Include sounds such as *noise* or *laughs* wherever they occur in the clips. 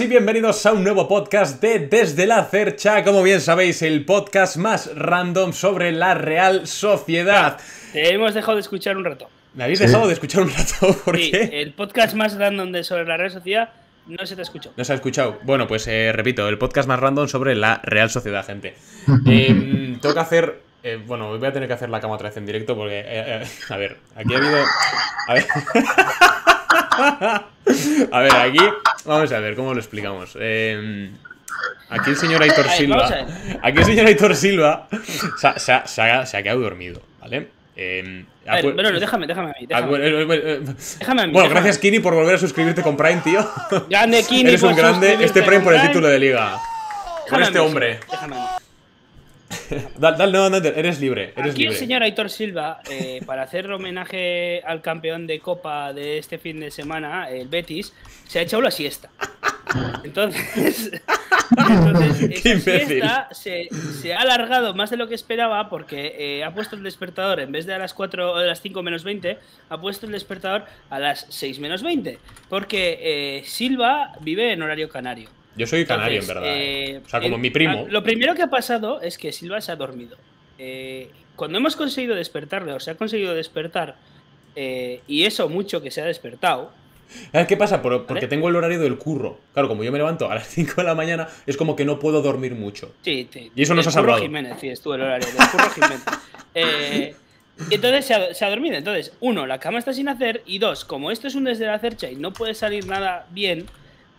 y bienvenidos a un nuevo podcast de Desde la Cercha, como bien sabéis, el podcast más random sobre la Real Sociedad. Te eh, hemos dejado de escuchar un rato. ¿Me habéis dejado de escuchar un rato? *laughs* ¿Por qué? El podcast más random de sobre la Real Sociedad no se te escuchado No se ha escuchado. Bueno, pues eh, repito, el podcast más random sobre la Real Sociedad, gente. *laughs* Em, eh, que hacer bueno, voy a tener que hacer la cama otra vez en directo porque. Eh, a ver, aquí ha habido. A ver. *laughs* *laughs* a ver, aquí vamos a ver cómo lo explicamos. Em, aquí el señor Aitor Silva. Aquí el señor Aitor Silva se ha, se quedado dormido, ¿vale? bueno, déjame, déjame Déjame, bueno, gracias, Kini, por volver a suscribirte con Prime, tío. Grande, *laughs* Kini. Eres un grande. Este Prime por el título de liga. Con este hombre. Déjame Dale, *laughs* dale, no, eres libre. Aquí el señor Aitor Silva, eh, para hacer homenaje al campeón de Copa de este fin de semana, el Betis, se ha echado la siesta. Entonces, *laughs* entonces siesta se, ha alargado más de lo que esperaba porque eh, ha puesto el despertador, en vez de a las 4 o las 5 menos 20, ha puesto el despertador a las 6 menos 20. Porque eh, Silva vive en horario canario. Yo soy canario, en verdad. Eh. Eh, o sea, como mi primo. Lo primero que ha pasado es que Silva se ha dormido. Eh, cuando hemos conseguido despertarle, o se ha conseguido despertar, y eso mucho que se ha despertado. ¿Qué pasa? porque tengo el horario del curro. Claro, como yo me levanto a las 5 *laughs* de la mañana, es como que no puedo dormir mucho. Sí, sí. y eso nos ha salvado. Jiménez, sí, el horario del curro Jiménez. *laughs* entonces se ha, se ha, dormido. Entonces, uno, la cama está sin hacer. Y dos, como esto es un desde la cercha y no puede salir nada bien,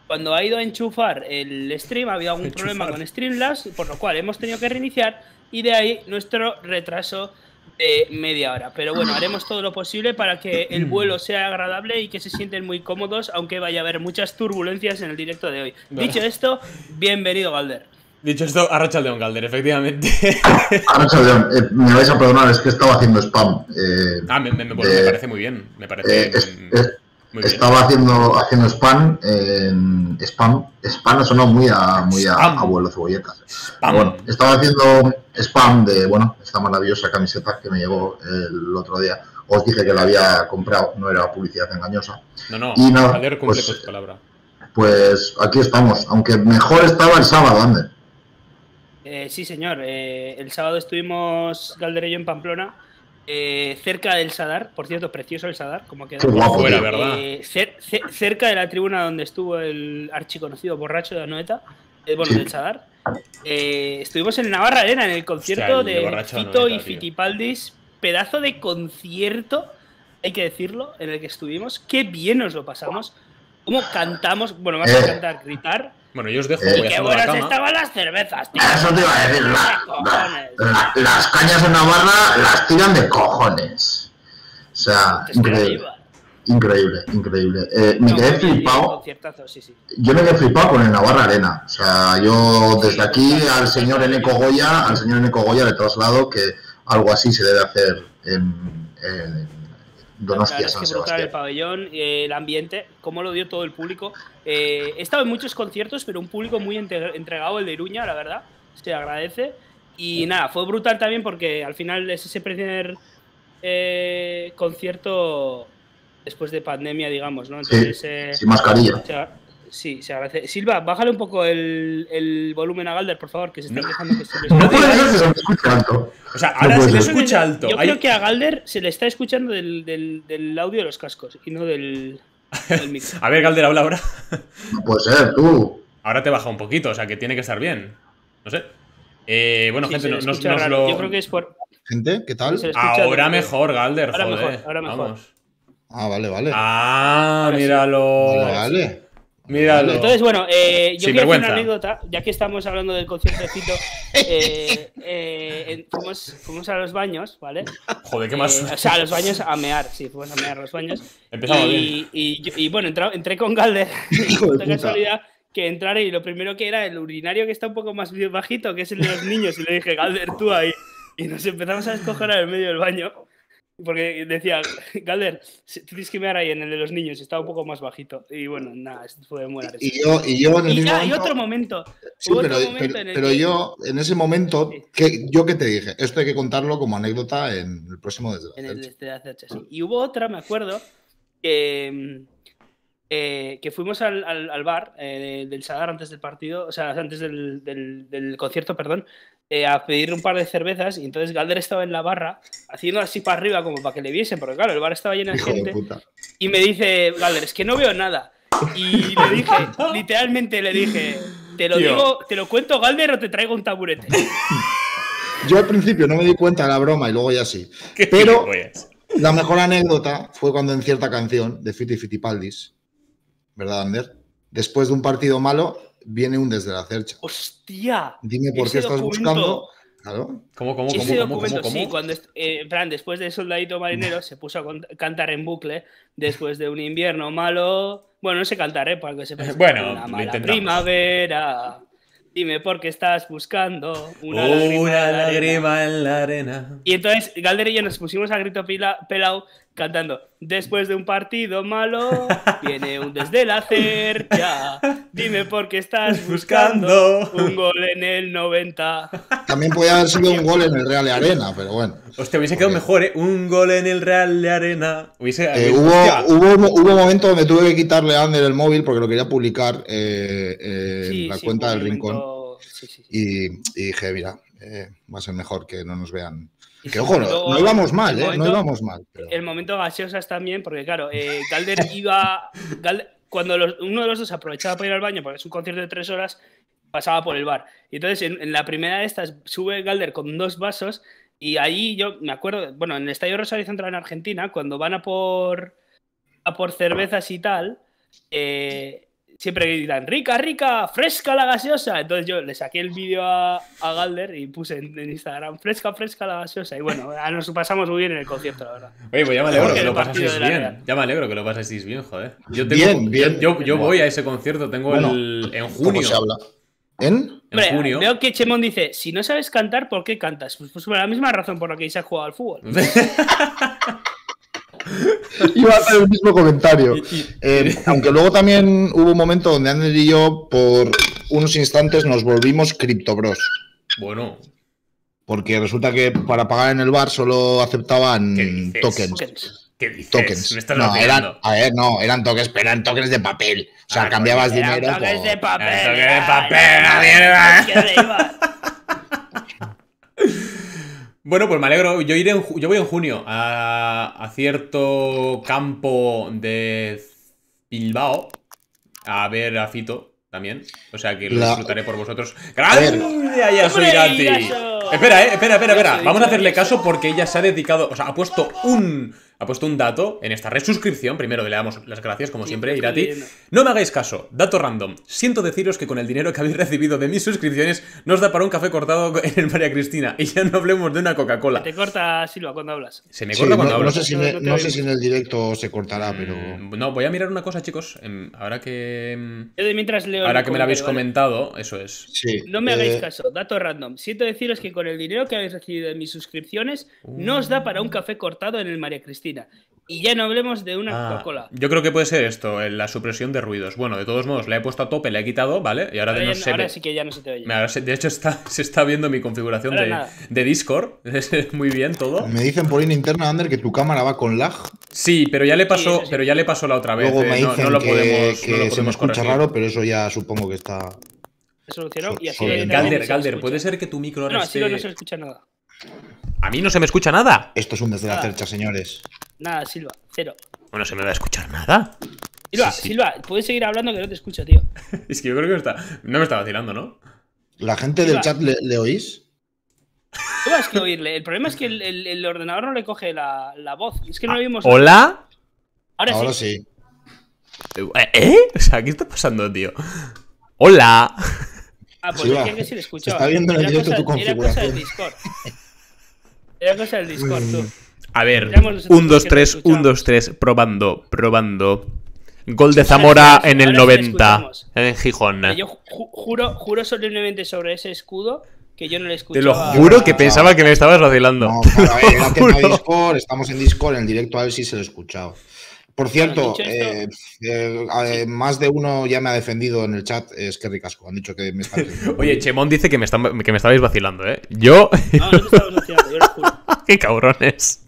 cuando ha ido a enchufar el stream, ha habido algún problema con Streamlabs, por lo cual hemos tenido que reiniciar y de ahí nuestro retraso de media hora. Pero bueno, haremos todo lo posible para que el *clears throat* vuelo sea agradable y que se sienten muy cómodos, aunque vaya a haber muchas turbulencias en el directo de hoy. Dicho esto, bienvenido, Galder. Dicho esto, a Galder, efectivamente. *laughs* A eh, me vais a perdonar, es que estaba haciendo spam. Eh, ah, me, parece muy bien. Me parece. Eh, estaba haciendo haciendo spam, spam, spam ha muy a muy a, abuelo cebolletas. Bueno, estaba haciendo spam de bueno esta maravillosa camiseta que me llegó el otro día. Os dije que la había comprado, no era publicidad engañosa. No, no. Y no, cumple pues, palabra. Pues aquí estamos, aunque mejor estaba el sábado, Ander. Eh, sí, señor. Eh, el sábado estuvimos Galderello, en Pamplona eh, cerca del Sadar, por cierto, precioso el Sadar, como queda. quedado, ¿verdad? Eh, cerca de la tribuna donde estuvo el archiconocido borracho de Anoeta, eh, bueno, del Sadar. Eh, estuvimos en Navarra Arena, en el concierto de Fito y Fitipaldis, pedazo de concierto, hay que decirlo, en el que estuvimos. Qué bien nos lo pasamos. Cómo cantamos, bueno, más que cantar, gritar, bueno, yo os dejo. Eh, qué buenas estaban las cervezas, tío. Eso te iba a decir. las cañas en Navarra las tiran de cojones. O sea, increíble. Increíble, increíble. Eh, me he quedé flipado. Yo me quedé flipado con el Navarra Arena. O sea, yo desde aquí al señor Eneco Goya, al señor Eneco Goya le traslado que algo así se debe hacer en, en Donostia, es que brutal el pabellón, eh, el ambiente, cómo lo dio todo el público. Eh, he estado en muchos conciertos, pero un público muy entregado, el de Iruña, la verdad, se agradece. Y nada, fue brutal también porque al final es ese primer eh, concierto después de pandemia, digamos, ¿no? Entonces, sí, sin mascarilla. Sí, se agradece. Silva, bájale un poco el, el volumen a Galder, por favor, que se está dejando que se le No puede ser que se escucha alto. O sea, ahora se le escucha alto. Yo creo que a Galder se le está escuchando del, audio de los cascos y no del, del *laughs* micro. a ver, Galder, habla ahora. no puede ser, tú. Ahora te baja un poquito, o sea que tiene que estar bien. No sé. Eh, bueno, gente, no, nos, nos lo... Yo creo que es por... Gente, ¿qué tal? Ahora mejor, Galder, ahora joder. Mejor, ahora mejor. Vamos. Ah, vale, vale. Ah, míralo. vale. Míralo. Entonces, bueno, eh, yo quiero hacer una anécdota, ya que estamos hablando del concierto *laughs* eh, eh, fuimos, a los baños, ¿vale? Joder, qué más. Eh, o sea, a los baños a mear, sí, fuimos a mear los baños. Empezamos y, Y, bueno, entré, con Galder, *laughs* *laughs* casualidad que entraré y lo primero que era el urinario que está un poco más bajito, que es el de los niños, y le dije, Galder, tú ahí. Y nos empezamos a escoger en el medio del baño. Porque decía, *laughs* Galder, tú tienes que mirar ahí en el de los niños, estaba un poco más bajito. Y bueno, nada, esto fue muy Y yo, y yo en el hay otro momento. Sí, pero, yo, en ese momento, que, yo qué te dije, esto hay que contarlo como anécdota en el próximo desde En el desde la Y hubo otra, me acuerdo, que, eh, fuimos al, bar eh, del Sadar antes del partido, o sea, antes del concierto, perdón, eh, a pedir un par de cervezas y entonces Galder estaba en la barra haciendo así para arriba como para que le viesen, porque claro, el bar estaba lleno de gente. y me dice Galder, es que no veo nada. Y le dije, *laughs* literalmente le dije, te lo digo, te lo cuento Galder o te traigo un taburete. Yo al principio no me di cuenta de la broma y luego ya sí. *laughs* Pero la mejor anécdota fue cuando en cierta canción de Fiti Paldis ¿verdad, Ander? Después de un partido malo, viene un desde la cercha. ¡Hostia! Dime por qué estás buscando. ¿Cómo, cómo, cómo, Ese sí, cuando, Fran, eh, después de Soldadito Marinero, se puso a cantar en bucle después de un invierno malo. Bueno, no sé cantar, ¿eh? Porque se eh, bueno, una primavera. Dime por qué estás buscando una, lágrima, en en la arena. Y entonces Galder y yo nos pusimos a grito pelado cantando. Después de un partido malo, tiene *laughs* un desde desdelacer ya. Dime por qué estás *laughs* buscando, un gol en el 90. También podía haber sido un gol en el Real de Arena, pero bueno. Hostia, hubiese quedado mejor, ¿eh? Un gol en el Real de Arena. Hubiese... Eh, hubo, hubo, momento donde tuve que quitarle a Ander el móvil porque lo quería publicar eh, en la cuenta del Rincón. y, dije, mira, va a ser mejor que no nos vean que ojo, no, íbamos mal, ¿eh? no íbamos mal. El momento gaseosas también, porque claro, eh, Galder iba. cuando uno de los dos aprovechaba para ir al baño, porque es un concierto de tres horas, pasaba por el bar. Y entonces en, la primera de estas sube Galder con dos vasos. Y ahí yo me acuerdo, bueno, en el Estadio Rosario Central en Argentina, cuando van a por, a por cervezas y tal, eh, siempre gritan, rica, rica, fresca la gaseosa. Entonces yo le saqué el vídeo a, a, Galder y puse en, Instagram, fresca, fresca la gaseosa. Y bueno, nos pasamos muy bien en el concierto, la verdad. Oye, pues ya me alegro que lo pasasteis bien. Ya me alegro que lo pasáis bien, joder. Yo, bien, bien, yo, voy a ese concierto, tengo el, en junio. ¿En? junio. Veo que Chemón dice, si no sabes cantar, ¿por qué cantas? Pues, por pues, pues, la misma razón por la que ha jugado al fútbol. *laughs* Iba a hacer el mismo comentario. aunque luego también hubo un momento donde Ander y yo, por unos instantes, nos volvimos criptobros. Bueno. Porque resulta que para pagar en el bar solo aceptaban tokens. ¿Qué dices? Tokens. no, eran, a ver, no, eran tokens, pero eran tokens de papel. O sea, cambiabas dinero. Tokens de papel. de bueno, pues me alegro. Yo, iré yo voy en junio a, a, cierto campo de Bilbao a ver a Fito también. O sea que lo disfrutaré por vosotros. ¡Grande! ¡Allá soy Gati! Espera, eh, espera, espera, espera. Vamos a hacerle caso porque ella se ha dedicado, o sea, ha puesto un ha puesto un dato en esta resuscripción. Primero le damos las gracias, como siempre, Irati. No me hagáis caso, dato random. Siento deciros que con el dinero que habéis recibido de mis suscripciones nos da para un café cortado en el María Cristina. Y ya no hablemos de una Coca-Cola. Te corta, Silva, cuando hablas. Se me corta cuando no, No sé, si, en el directo se cortará, pero. No, voy a mirar una cosa, chicos. Ahora que. mientras leo Ahora que me lo habéis comentado, eso es. no me hagáis caso, dato random. Siento deciros que con el dinero que habéis recibido de mis suscripciones No nos da para un café cortado en el María Cristina. Y ya no hablemos de una ah, cola Yo creo que puede ser esto, la supresión de ruidos. Bueno, de todos modos, la he puesto a tope, la he quitado, ¿vale? Y ahora, de no sí que ya no se te oye. de hecho, está, *laughs* se está viendo mi configuración de, de, Discord. *laughs* Muy bien todo. Me dicen por línea interna, Ander, que tu cámara va con lag. Sí, pero ya le pasó, pero ya le pasó la otra vez. Eh, no, lo podemos, se raro, pero eso ya supongo que está. Se solucionó puede ser que tu micro no, no se escucha nada. A mí no se me escucha nada. Esto es un desde la cercha, señores. Nada, Silva, cero. Bueno, se me va a escuchar nada. Silva, Silva, puedes seguir hablando que no te escucho, tío. *laughs* es que yo creo que está, no me está vacilando, ¿no? ¿La gente del chat le, oís? Tú vas que oírle. El problema es que el, ordenador no le coge la, la voz. Es que no ah, lo vimos. ¿Hola? Ahora, Ahora sí. Eh, ¿Eh? O sea, ¿qué está pasando, tío? ¡Hola! Ah, pues yo que sí le escuchó. Está viendo el directo tu configuración. de Discord. *laughs* Tenemos el Discord, A ver, 1, 2, 3, 1, 2, 3, probando, probando. Gol de Zamora en el 90, en Gijón. Yo juro, juro solemnemente sobre ese escudo que yo no le escuché. Te lo juro que pensaba que me estabas vacilando. No, para *laughs* Discord, estamos en Discord, en el directo a ver si se lo he escuchado. Por cierto, eh, eh, eh, más de uno ya me ha defendido en el chat, es que ricasco, han dicho que me están... *laughs* Oye, Chemón dice que me, que me estabais vacilando, ¿eh? Yo... no *laughs* ¡Qué cabrones!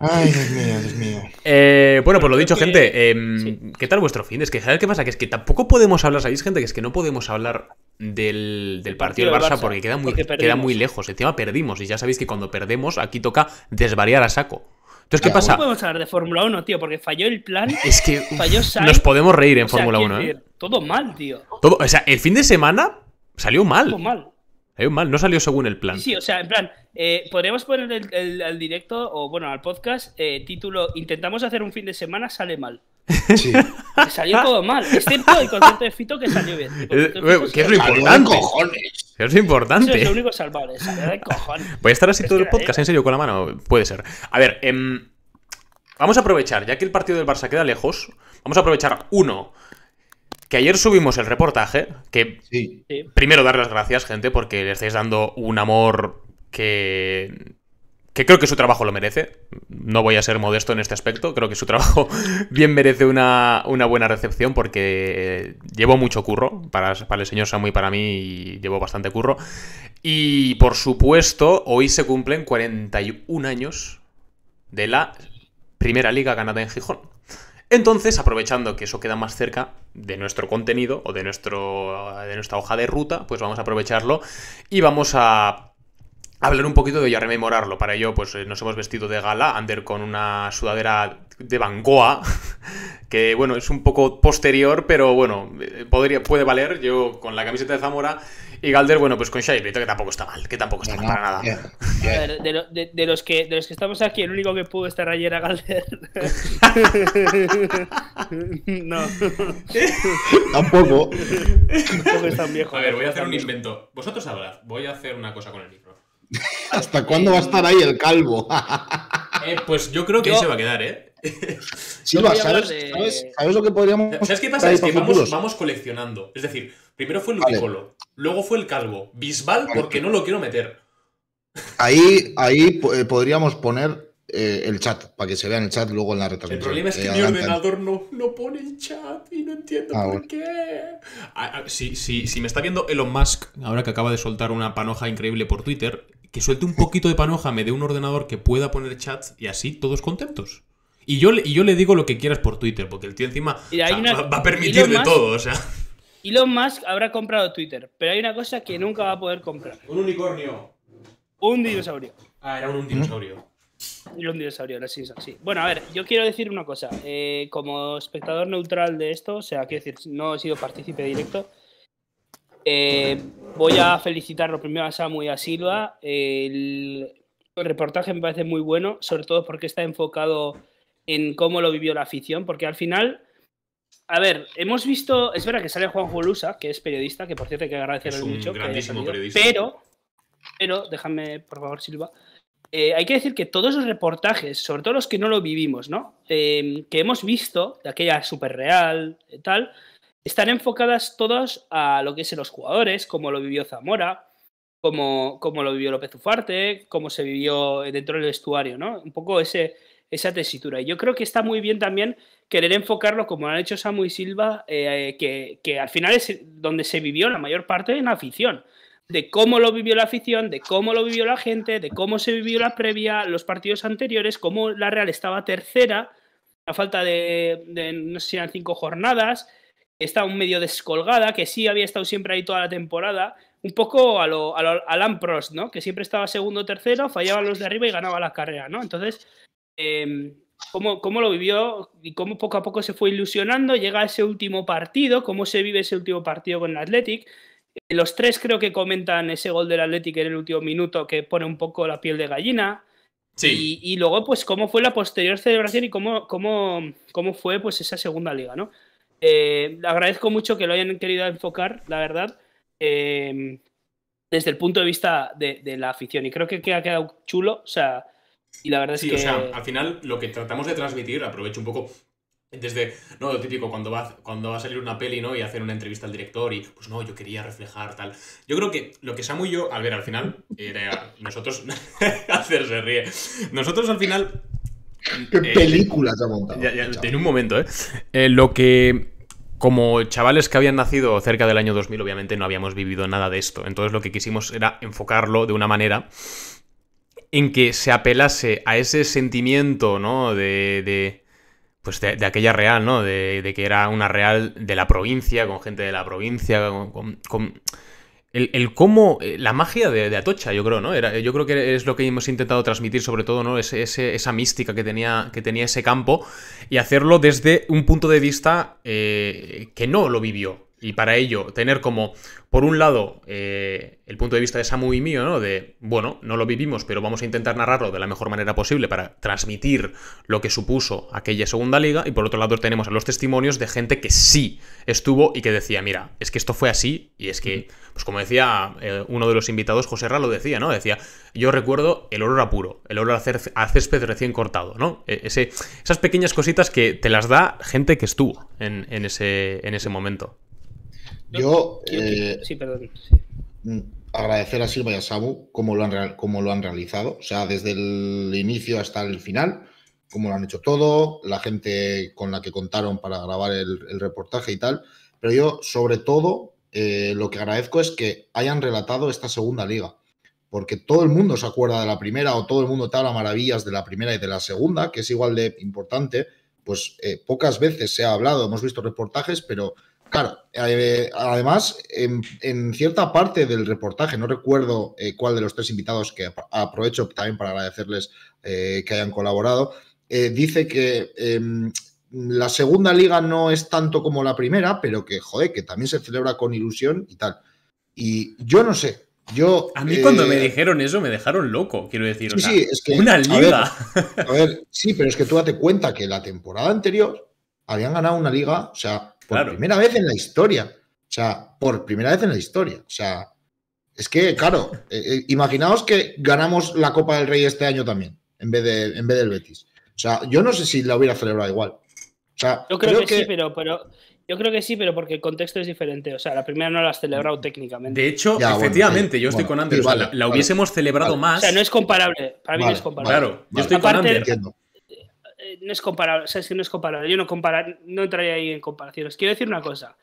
Ay, Dios mío, Dios mío. bueno, pues lo dicho, gente. Em, ¿Qué tal vuestro fin? Es que, ¿sabes qué pasa? Que es que tampoco podemos hablar, ¿sabéis, gente? Que es que no podemos hablar del, partido del Barça, porque, queda muy, porque queda muy lejos. Encima perdimos y ya sabéis que cuando perdemos aquí toca desvariar a saco. Entonces, ¿qué pasa? No podemos hablar de Fórmula 1, tío, porque falló el plan. Es que *laughs* nos podemos reír en Fórmula 1, ¿eh? Todo mal, tío. Todo, o sea, el fin de semana salió mal. Todo mal. Salió mal, no salió según el plan. Sí, o sea, en plan, eh, podríamos poner el, directo o, bueno, al podcast, eh, título Intentamos hacer un fin de semana, sale mal. Sí. Que *laughs* salió todo mal, es excepto el concierto de Fito que salió bien. Eh, eh, que es lo importante. Es lo importante. lo único salvable, Voy a estar así todo el podcast, en serio, con la mano. Puede ser. A ver, em, vamos a aprovechar, ya que el partido del Barça queda lejos, vamos a aprovechar uno. Que ayer subimos el reportaje, que primero dar las gracias, gente, porque le estáis dando un amor que que creo que su trabajo lo merece. No voy a ser modesto en este aspecto, creo que su trabajo *laughs* bien merece una, buena recepción porque llevo mucho curro para, para el señor Samu y para mí llevo bastante curro. Y por supuesto, hoy se cumplen 41 años de la primera liga ganada en Gijón. Entonces, aprovechando que eso queda más cerca de nuestro contenido o de, nuestro, de nuestra hoja de ruta, pues vamos a aprovecharlo y vamos a hablar un poquito de ello, rememorarlo. Para ello, pues eh, nos hemos vestido de gala, Ander con una sudadera de Van *laughs* que bueno, es un poco posterior, pero bueno, eh, podría, puede valer. Yo con la camiseta de Zamora y Galder, bueno, pues con Shai que tampoco está mal, que tampoco está mal para nada. de, los que, que estamos aquí, el único que pudo estar ayer era Galder. *laughs* no. tampoco. tampoco es tan A ver, voy a hacer un invento. Vosotros hablad, voy a hacer una cosa con el *laughs* ¿Hasta cuándo va a estar ahí el calvo? *laughs* Eh, pues yo creo que ahí se va a quedar, ¿eh? *laughs* ¿sabes, lo que podríamos.? ¿Sabes qué pasa? Es que vamos, coleccionando. Es decir, primero fue el luego fue el Calvo, Bisbal, porque no lo quiero meter. Ahí, ahí eh, podríamos poner eh, el chat, para que se vea en el chat luego en la retransmisión. El problema es que eh, mi ordenador no, pone el chat y no entiendo ah, por qué. Ah, ah, si, me está viendo Elon Musk, ahora que acaba de soltar una panoja increíble por Twitter, que suelte un poquito de panoja, me dé un ordenador que pueda poner chat y así todos contentos. Y yo, yo le digo lo que quieras por Twitter, porque el tío encima va a permitir todo. O sea. Elon Musk habrá comprado Twitter, pero hay una cosa que nunca va a poder comprar. Un unicornio. Un dinosaurio. Ah, era un dinosaurio. Y un dinosaurio, sí. Bueno, a ver, yo quiero decir una cosa. Eh, como espectador neutral de esto, o sea, quiero decir, no he sido partícipe directo. Eh, voy a felicitar lo primero a Samu y a Silva. El, reportaje me parece muy bueno, sobre todo porque está enfocado en cómo lo vivió la afición, porque al final, a ver, hemos visto, es verdad que sale Juan Lusa que es periodista, que por cierto hay que agradecerle es un mucho, grandísimo periodista. pero, pero, déjame por favor Silva, eh, hay que decir que todos los reportajes, sobre todo los que no lo vivimos, ¿no? Em, que hemos visto, de aquella super real, eh, tal, están enfocadas todas a lo que es en los jugadores, como lo vivió Zamora, como, lo vivió López Ufarte, como se vivió dentro del vestuario, ¿no? Un poco esa tesitura. Y yo creo que está muy bien también querer enfocarlo, como lo han hecho Samu y Silva, eh, que, que, al final es donde se vivió la mayor parte en afición de cómo lo vivió la afición, de cómo lo vivió la gente, de cómo se vivió la previa, los partidos anteriores, cómo la Real estaba tercera, a falta de, no sé si eran cinco jornadas, estaba un medio descolgada, que sí había estado siempre ahí toda la temporada, un poco a lo, a ¿no? Que siempre estaba segundo o tercero, fallaba los de arriba y ganaba la carrera, ¿no? Entonces, em, ¿cómo, ¿cómo, lo vivió y cómo poco a poco se fue ilusionando? Llega ese último partido, cómo se vive ese último partido con el Athletic, los tres creo que comentan ese gol del Atlético en el último minuto que pone un poco la piel de gallina. Sí. Y, luego, pues, cómo fue la posterior celebración y cómo, cómo, cómo fue pues esa segunda liga, ¿no? Eh, agradezco mucho que lo hayan querido enfocar, la verdad, em, desde el punto de vista de, la afición. Y creo que, ha quedado chulo, o sea, y la verdad es que... o sea, al final lo que tratamos de transmitir, aprovecho un poco desde, no, lo típico, cuando va, cuando va a salir una peli, ¿no? Y hacer una entrevista al director y, pues no, yo quería reflejar tal. Yo creo que lo que Samu y yo, al ver, al final, era nosotros, hacerse *laughs* ríe. Nosotros al final... ¿Qué eh, película ha montado? en un momento, ¿eh? ¿eh? Lo que... Como chavales que habían nacido cerca del año 2000, obviamente no habíamos vivido nada de esto. Entonces lo que quisimos era enfocarlo de una manera en que se apelase a ese sentimiento, ¿no? de pues de, aquella real, ¿no? De, que era una real de la provincia, con gente de la provincia, con... con, el, cómo, eh, la magia de, Atocha, yo creo, ¿no? Era, yo creo que es lo que hemos intentado transmitir, sobre todo, ¿no? es esa mística que tenía, que tenía ese campo y hacerlo desde un punto de vista eh, que no lo vivió y para ello tener como, por un lado, eh, el punto de vista de Samu y mío, ¿no? De, bueno, no lo vivimos, pero vamos a intentar narrarlo de la mejor manera posible para transmitir lo que supuso aquella segunda liga. Y por otro lado tenemos a los testimonios de gente que sí estuvo y que decía, mira, es que esto fue así y es que, pues como decía eh, uno de los invitados, José Ralo, decía, ¿no? Decía, yo recuerdo el olor a puro, el olor a, césped recién cortado, ¿no? E-, ese, esas pequeñas cositas que te las da gente que estuvo ese, en ese momento. Yo. Eh, mm, agradecer a Silva y a Samu cómo lo, han, lo han realizado. O sea, desde el inicio hasta el final, cómo lo han hecho todo, la gente con la que contaron para grabar el, reportaje y tal. Pero yo, sobre todo, eh, lo que agradezco es que hayan relatado esta segunda liga. Porque todo el mundo se acuerda de la primera o todo el mundo te habla maravillas de la primera y de la segunda, que es igual de importante. Pues eh, pocas veces se ha hablado, hemos visto reportajes, pero Claro, eh, además, en, cierta parte del reportaje, no recuerdo eh, cuál de los tres invitados, que aprovecho también para agradecerles eh, que hayan colaborado, dice que em, la segunda liga no es tanto como la primera, pero que, joder, que también se celebra con ilusión y tal. Y yo no sé, yo, a mí cuando me dijeron eso me dejaron loco, quiero decir. Sí, es que, una liga. a ver, sí, pero es que tú date cuenta que la temporada anterior habían ganado una liga, o sea, por primera vez en la historia. O sea, por primera vez en la historia. O sea, es que, claro, eh, eh, imaginaos que ganamos la Copa del Rey este año también, en vez, de, en vez del Betis. O sea, yo no sé si la hubiera celebrado igual. O sea, yo creo, que, sí, pero, pero, yo creo que sí, pero porque el contexto es diferente. O sea, la primera no la has celebrado técnicamente. De hecho, efectivamente, eh, yo estoy con Andrés. la, hubiésemos celebrado más. O sea, no es comparable. Para mí no es comparable. Claro, yo estoy con no es comparable, que no es comparable. Yo no, comparar, no entraría ahí en comparaciones. Quiero decir una cosa.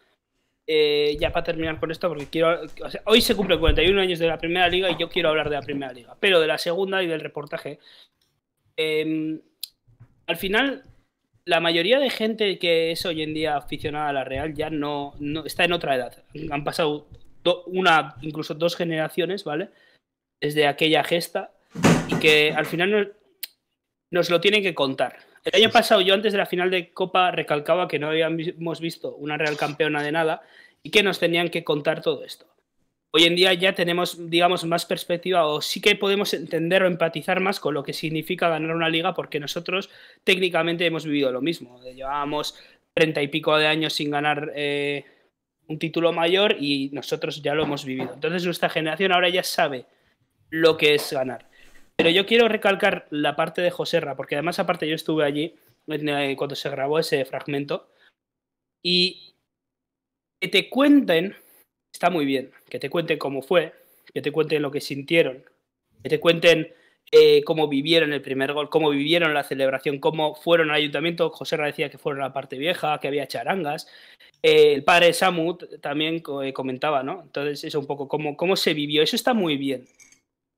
Eh, ya para terminar con esto, porque quiero. hoy se cumplen 41 años de la primera liga y yo quiero hablar de la primera liga, pero de la segunda y del reportaje. Em, al final, la mayoría de gente que es hoy en día aficionada a la Real ya no, está en otra edad. Han pasado una, incluso dos generaciones, ¿vale? Desde aquella gesta y que al final nos lo tienen que contar. El año pasado, yo antes de la final de Copa recalcaba que no habíamos visto una real campeona de nada y que nos tenían que contar todo esto. Hoy en día ya tenemos, digamos, más perspectiva o sí que podemos entender o empatizar más con lo que significa ganar una liga porque nosotros técnicamente hemos vivido lo mismo. Llevábamos treinta y pico de años sin ganar eh, un título mayor y nosotros ya lo hemos vivido. Entonces nuestra generación ahora ya sabe lo que es ganar. Pero yo quiero recalcar la parte de Joserra, porque además aparte yo estuve allí eh, cuando se grabó ese fragmento y que te cuenten, está muy bien, que te cuenten cómo fue, que te cuenten lo que sintieron, que te cuenten eh, cómo vivieron el primer gol, cómo vivieron la celebración, cómo fueron al ayuntamiento. José decía que fueron a la parte vieja, que había charangas. Eh, el padre Samut también comentaba, ¿no? Entonces, eso un poco, cómo, cómo se vivió. Eso está muy bien.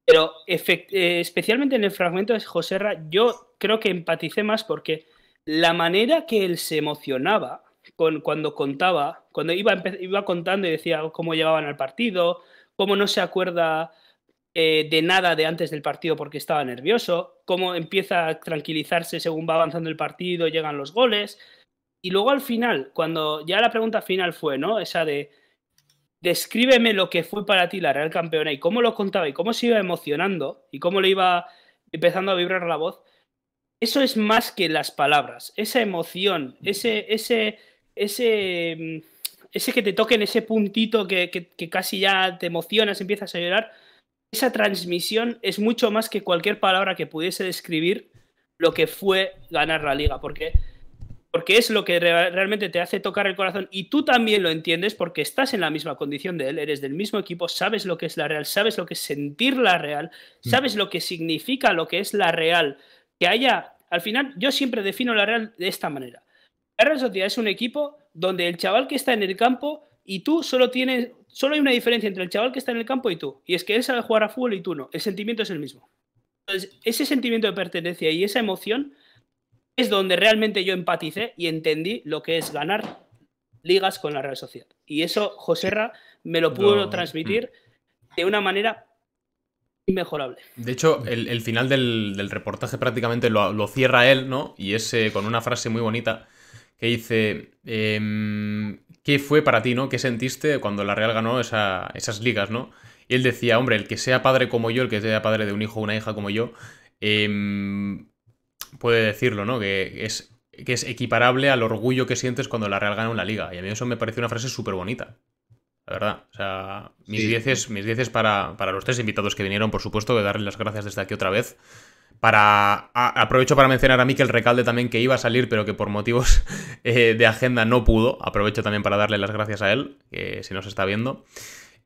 Pero eh, especialmente en el fragmento de José rara yo creo que empaticé más porque la manera que él se emocionaba con, cuando contaba, cuando iba, iba contando y decía cómo llegaban al partido, cómo no se acuerda eh, de nada de antes del partido porque estaba nervioso, cómo empieza a tranquilizarse según va avanzando el partido, llegan los goles. Y luego al final, cuando ya la pregunta final fue, ¿no? Esa de descríbeme lo que fue para ti la Real Campeona y cómo lo contaba y cómo se iba emocionando y cómo le iba empezando a vibrar la voz, eso es más que las palabras, esa emoción, mm. ese, ese, ese, mm, ese que te toque en ese puntito que, que casi ya te emocionas, empiezas a llorar, esa transmisión es mucho más que cualquier palabra que pudiese describir lo que fue ganar la liga, porque porque es lo que realmente te hace tocar el corazón y tú también lo entiendes porque estás en la misma condición de él, eres del mismo equipo, sabes lo que es la real, sabes lo que es sentir la real, mm. sabes lo que significa lo que es la real. Que haya, al final, yo siempre defino la real de esta manera. La Real Sociedad es un equipo donde el chaval que está en el campo y tú solo tienes, solo hay una diferencia entre el chaval que está en el campo y tú, y es que él sabe jugar a fútbol y tú no, el sentimiento es el mismo. Entonces, ese sentimiento de pertenencia y esa emoción es donde realmente yo empaticé y entendí lo que es ganar ligas con la Real Sociedad. Y eso Joserra me lo pudo transmitir mm. de una manera inmejorable. De hecho, el, final del, reportaje prácticamente lo, cierra él, ¿no? Y es eh, con una frase muy bonita que dice, em, ¿qué fue para ti, ¿no? ¿Qué sentiste cuando la Real ganó esas ligas, ¿no? Y él decía, hombre, el que sea padre como yo, el que sea padre de un hijo o una hija como yo, eh, puede decirlo, ¿no? Que es, que es equiparable al orgullo que sientes cuando la Real gana una liga. Y a mí eso me parece una frase súper bonita. La verdad. O sea, mis dieces, mis para, los tres invitados que vinieron, por supuesto, de darles las gracias desde aquí otra vez. Para, aprovecho para mencionar a Miquel Recalde también, que iba a salir, pero que por motivos *laughs* eh, de agenda no pudo. Aprovecho también para darle las gracias a él, que si nos está viendo.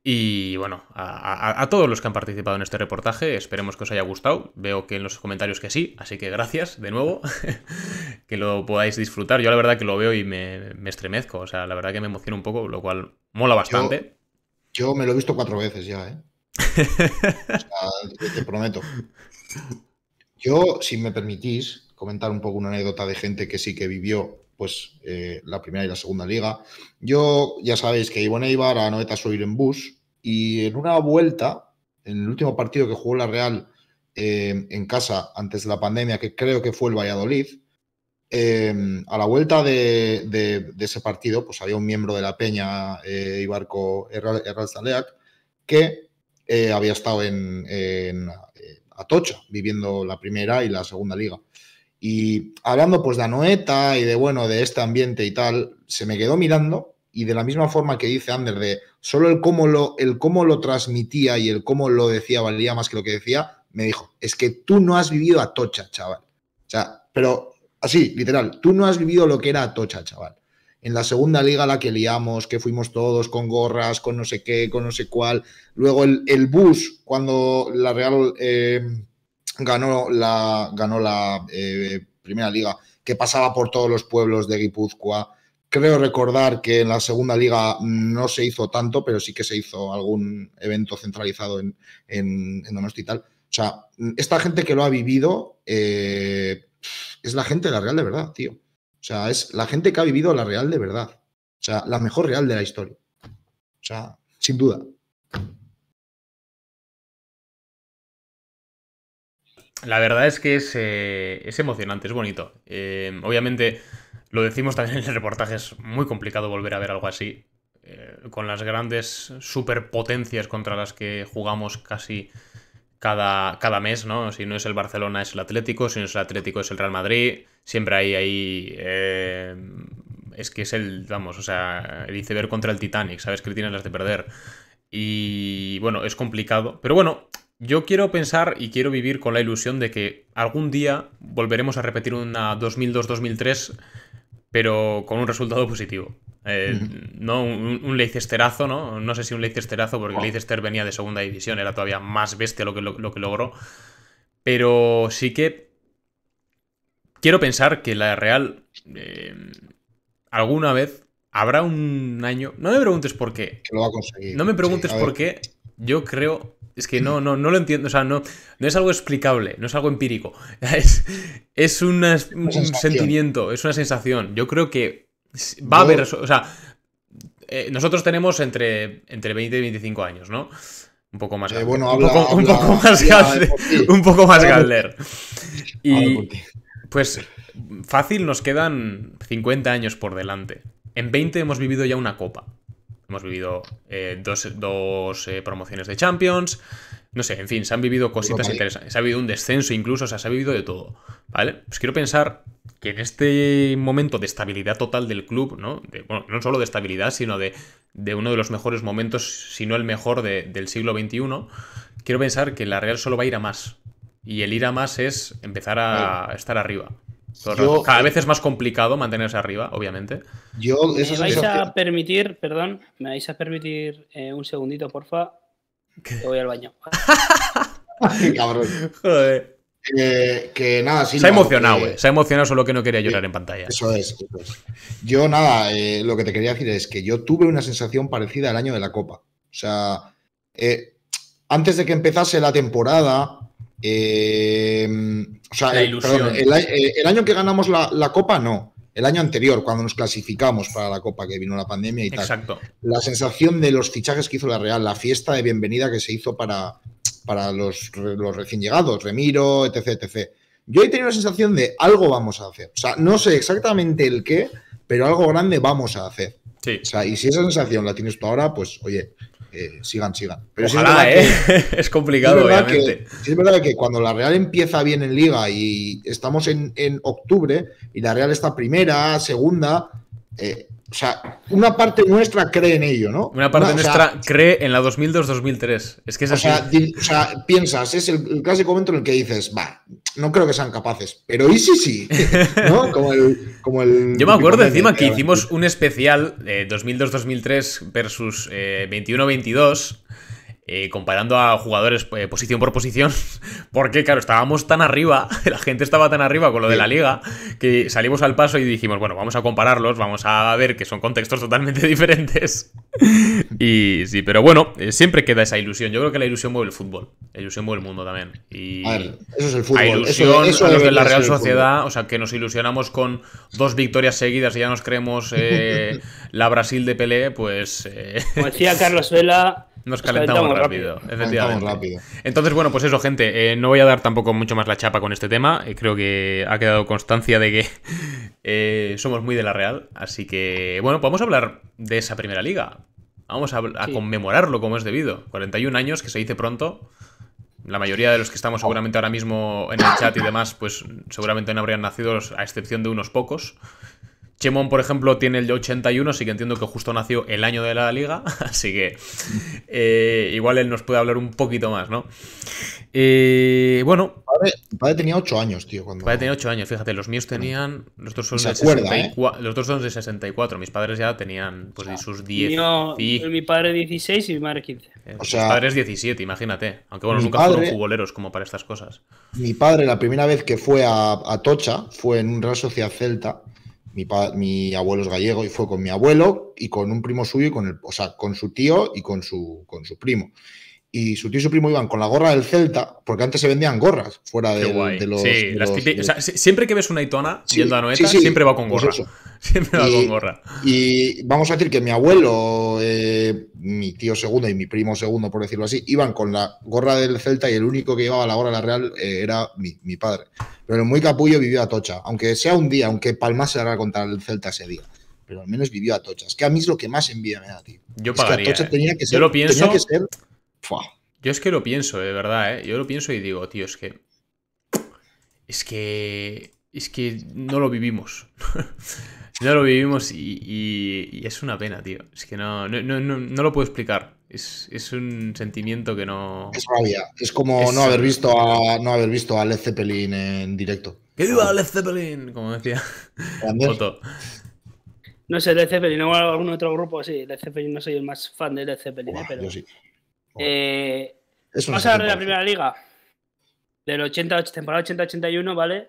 Y bueno, a, todos los que han participado en este reportaje, esperemos que os haya gustado. Veo que en los comentarios que sí, así que gracias de nuevo, *laughs* que lo podáis disfrutar. Yo la verdad que lo veo y me, estremezco, o sea, la verdad que me emociona un poco, lo cual mola bastante. Yo, me lo he visto cuatro veces ya, ¿eh? *laughs* te, prometo. Yo, si me permitís, comentar un poco una anécdota de gente que sí que vivió pues eh, la primera y la segunda liga. Yo ya sabéis que Ivonne Ibar a Noeta ir en bus, y en una vuelta, en el último partido que jugó la Real eh, en casa antes de la pandemia, que creo que fue el Valladolid, eh, a la vuelta de, ese partido, pues había un miembro de la Peña, eh, Ibarco Herral, que había estado en, Atocha, viviendo la primera y la segunda liga. Y hablando pues de Anoeta y de bueno, de este ambiente y tal, se me quedó mirando y de la misma forma que dice Ander, de solo el cómo lo, el lo transmitía y el cómo lo decía valía más que lo que decía, me dijo, es que tú no has vivido a Tocha, chaval. O sea, pero así, literal, tú no has vivido lo que era Tocha, chaval. En la segunda liga la que liamos, que fuimos todos con gorras, con no sé qué, con no sé cuál. Luego el, bus, cuando la Real eh, ganó la, ganó la eh, primera liga, que pasaba por todos los pueblos de Guipúzcoa. Creo recordar que en la segunda liga no se hizo tanto, pero sí que se hizo algún evento centralizado en, en, Donosti y tal. O sea, esta gente que lo ha vivido eh, es la gente de la Real de verdad, tío. O sea, es la gente que ha vivido la Real de verdad. O sea, la mejor Real de la historia. O sea, sin duda. La verdad es que es, eh, emocionante, es bonito. Eh, obviamente lo decimos también en el reportaje, es muy complicado volver a ver algo así. Eh, con las grandes superpotencias contra las que jugamos casi cada, cada, mes, ¿no? Si no es el Barcelona es el Atlético, si no es el Atlético es el Real Madrid, siempre hay ahí... Eh, es que es el, vamos, o sea, el iceberg contra el Titanic, sabes que tienes las de perder. Y bueno, es complicado. Pero bueno, yo quiero pensar y quiero vivir con la ilusión de que algún día volveremos a repetir una 2002-2003 pero con un resultado positivo. Eh, no un, Leicesterazo, ¿no? No sé si un Leicesterazo, porque Leicester venía de segunda división, era todavía más bestia lo que, lo, que logró. Pero sí que quiero pensar que la Real eh, alguna vez habrá un año. No me preguntes por qué. lo va a conseguir. No me preguntes por qué. Yo creo es que no, mm. no, no lo entiendo. O sea, no, no es algo explicable, no es algo empírico. *laughs* Es, un sentimiento, es una sensación. Yo creo que va a haber. O sea, eh, nosotros tenemos entre, entre 20 y 25 años, ¿no? Un poco más. un, poco, más un poco más Galder. Y pues fácil nos quedan 50 años por delante. En 20 hemos vivido ya una copa. Hemos vivido eh, dos, eh, promociones de Champions. No sé, en fin, se han vivido cositas interesantes. Se ha habido un descenso incluso, o sea, se ha vivido de todo. ¿Vale? Pues quiero pensar que en este momento de estabilidad total del club, ¿no? no solo de estabilidad, sino de, uno de los mejores momentos, si no el mejor del siglo XXI, quiero pensar que la Real solo va a ir a más. Y el ir a más es empezar a estar arriba. Cada vez es más complicado mantenerse arriba, obviamente. Yo, ¿Me vais a permitir, perdón, me vais a permitir eh, un segundito, porfa? Que voy al baño. *laughs* Eh, que nada, Se ha emocionado, Se ha emocionado, solo que no quería llorar en pantalla. Eso es. Eso es. Yo, nada, eh, lo que te quería decir es que yo tuve una sensación parecida al año de la Copa. O sea, antes de que empezase la temporada, eh, o sea, eh, el, año que ganamos la, Copa, no. El año anterior, cuando nos clasificamos para la Copa, que vino la pandemia y tal. Exacto. La sensación de los fichajes que hizo la Real, la fiesta de bienvenida que se hizo para, para los, los recién llegados, Remiro, etc, Yo he tenido la sensación de algo vamos a hacer. O sea, no sé exactamente el qué, pero algo grande vamos a hacer. O sea, y si esa sensación la tienes tú ahora, pues oye, sigan, sigan. Pero ¿eh? *laughs* es complicado, es es verdad que cuando la Real empieza bien en Liga y estamos en, en octubre y la Real está primera, segunda, eh, o sea, una parte nuestra cree en ello, ¿no? Una parte nuestra cree en la 2002-2003. Es que es o así. Sea, o sea, piensas, es el, clásico momento en el que dices, va, no creo que sean capaces, pero y sí, sí. *laughs* ¿No? Como el, Yo me acuerdo encima que hicimos un especial 2002-2003 versus 21-22. Eh, eh, comparando a jugadores eh, posición por posición, *laughs* porque claro, estábamos tan arriba, *laughs* la gente estaba tan arriba con lo de la liga, que salimos al paso y dijimos, bueno, vamos a compararlos, vamos a ver que son contextos totalmente *laughs* diferentes. y sí, pero bueno, eh, siempre queda esa ilusión. Yo creo que la ilusión mueve el fútbol, la ilusión mueve el mundo también. Y eso es el fútbol. A ilusión los de la Real Sociedad, o sea, que nos ilusionamos con dos victorias seguidas y ya nos creemos la Brasil de Pelé, pues... Como decía Carlos Vela nos calentamos, rápido, Entonces, bueno, pues eso, gente. Eh, no voy a dar tampoco mucho más la chapa con este tema. Eh, creo que ha quedado constancia de que *laughs* eh, somos muy de la Real. Así que, bueno, vamos a hablar de esa primera liga. Vamos a, conmemorarlo como es debido. 41 años, que se dice pronto. La mayoría de los que estamos oh. seguramente ahora mismo en el chat y demás, pues seguramente no habrían nacido a excepción de unos pocos. Chemon, por ejemplo, tiene el de 81, así que entiendo que justo nació el año de la liga, *laughs* así que eh, igual él nos puede hablar un poquito más, ¿no? Eh, bueno. Padre, padre, tenía 8 años, tío. Cuando... Padre tenía 8 años, fíjate, los míos tenían. Los dos son, de, acuerda, 64, eh? los dos son de 64, mis padres ya tenían pues, sus 10. Mi padre 16 y mi madre 15. Eh, mis padres 17, imagínate. Aunque bueno, nunca fueron futboleros como para estas cosas. Mi padre, la primera vez que fue a, a Tocha, fue en un Real Sociedad Celta mi, abuelo es gallego y fue con mi abuelo y con un primo suyo y con el, o sea, con su tío y con su, con su primo y su tío y su primo iban con la gorra del Celta, porque antes se vendían gorras fuera de, los. Sí, las siempre que ves una Aitona sí, yendo a Noeta, siempre va con pues gorra. *laughs* siempre va y, con gorra. Y vamos a decir que mi abuelo, eh, mi tío segundo y mi primo segundo, por decirlo así, iban con la gorra del Celta y el único que llevaba la gorra de la Real eh, era mi, padre. Pero el muy capullo vivió a Tocha, aunque sea un día, aunque se haga contra el Celta ese día pero al menos vivió a Tocha. Es que a mí es lo que más envidia me da, tío. Yo pagaría, eh. Yo lo pienso. Tenía que ser yo es que lo pienso, de verdad, ¿eh? Yo lo pienso y digo, tío, es que. Es que. Es que no lo vivimos. *laughs* no lo vivimos y, es una pena, tío. Es que no, lo puedo explicar. Es, un sentimiento que no. Es rabia. Es como no haber visto a no haber visto a Led Zeppelin en directo. ¡Que viva Led Zeppelin! Como decía No sé, Led Zeppelin o algún otro grupo, sí. Led Zeppelin no soy el más fan de Led Zeppelin, ¿eh? pero vamos a hablar de la primera liga. Del 80, temporada 80-81, ¿vale?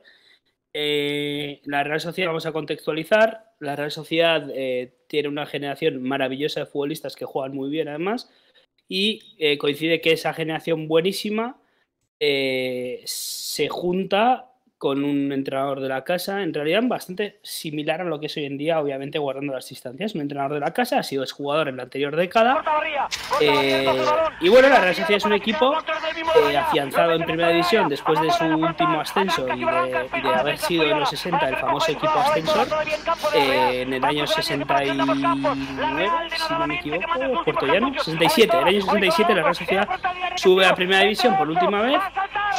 Eh, la Real Sociedad, vamos a contextualizar. La Real Sociedad eh, tiene una generación maravillosa de futbolistas que juegan muy bien, además. Y eh, coincide que esa generación buenísima se junta con un entrenador de la casa, en realidad bastante similar a lo que es hoy en día, obviamente guardando las distancias. Un entrenador de la casa ha sido exjugador en la anterior década. y bueno, la Real Sociedad es un equipo afianzado en primera división después de su último ascenso y de, haber sido en los 60 el famoso equipo ascensor. en el año 69, si no me equivoco, Puerto 67. En el año 67 la Real Sociedad sube a primera división por última vez.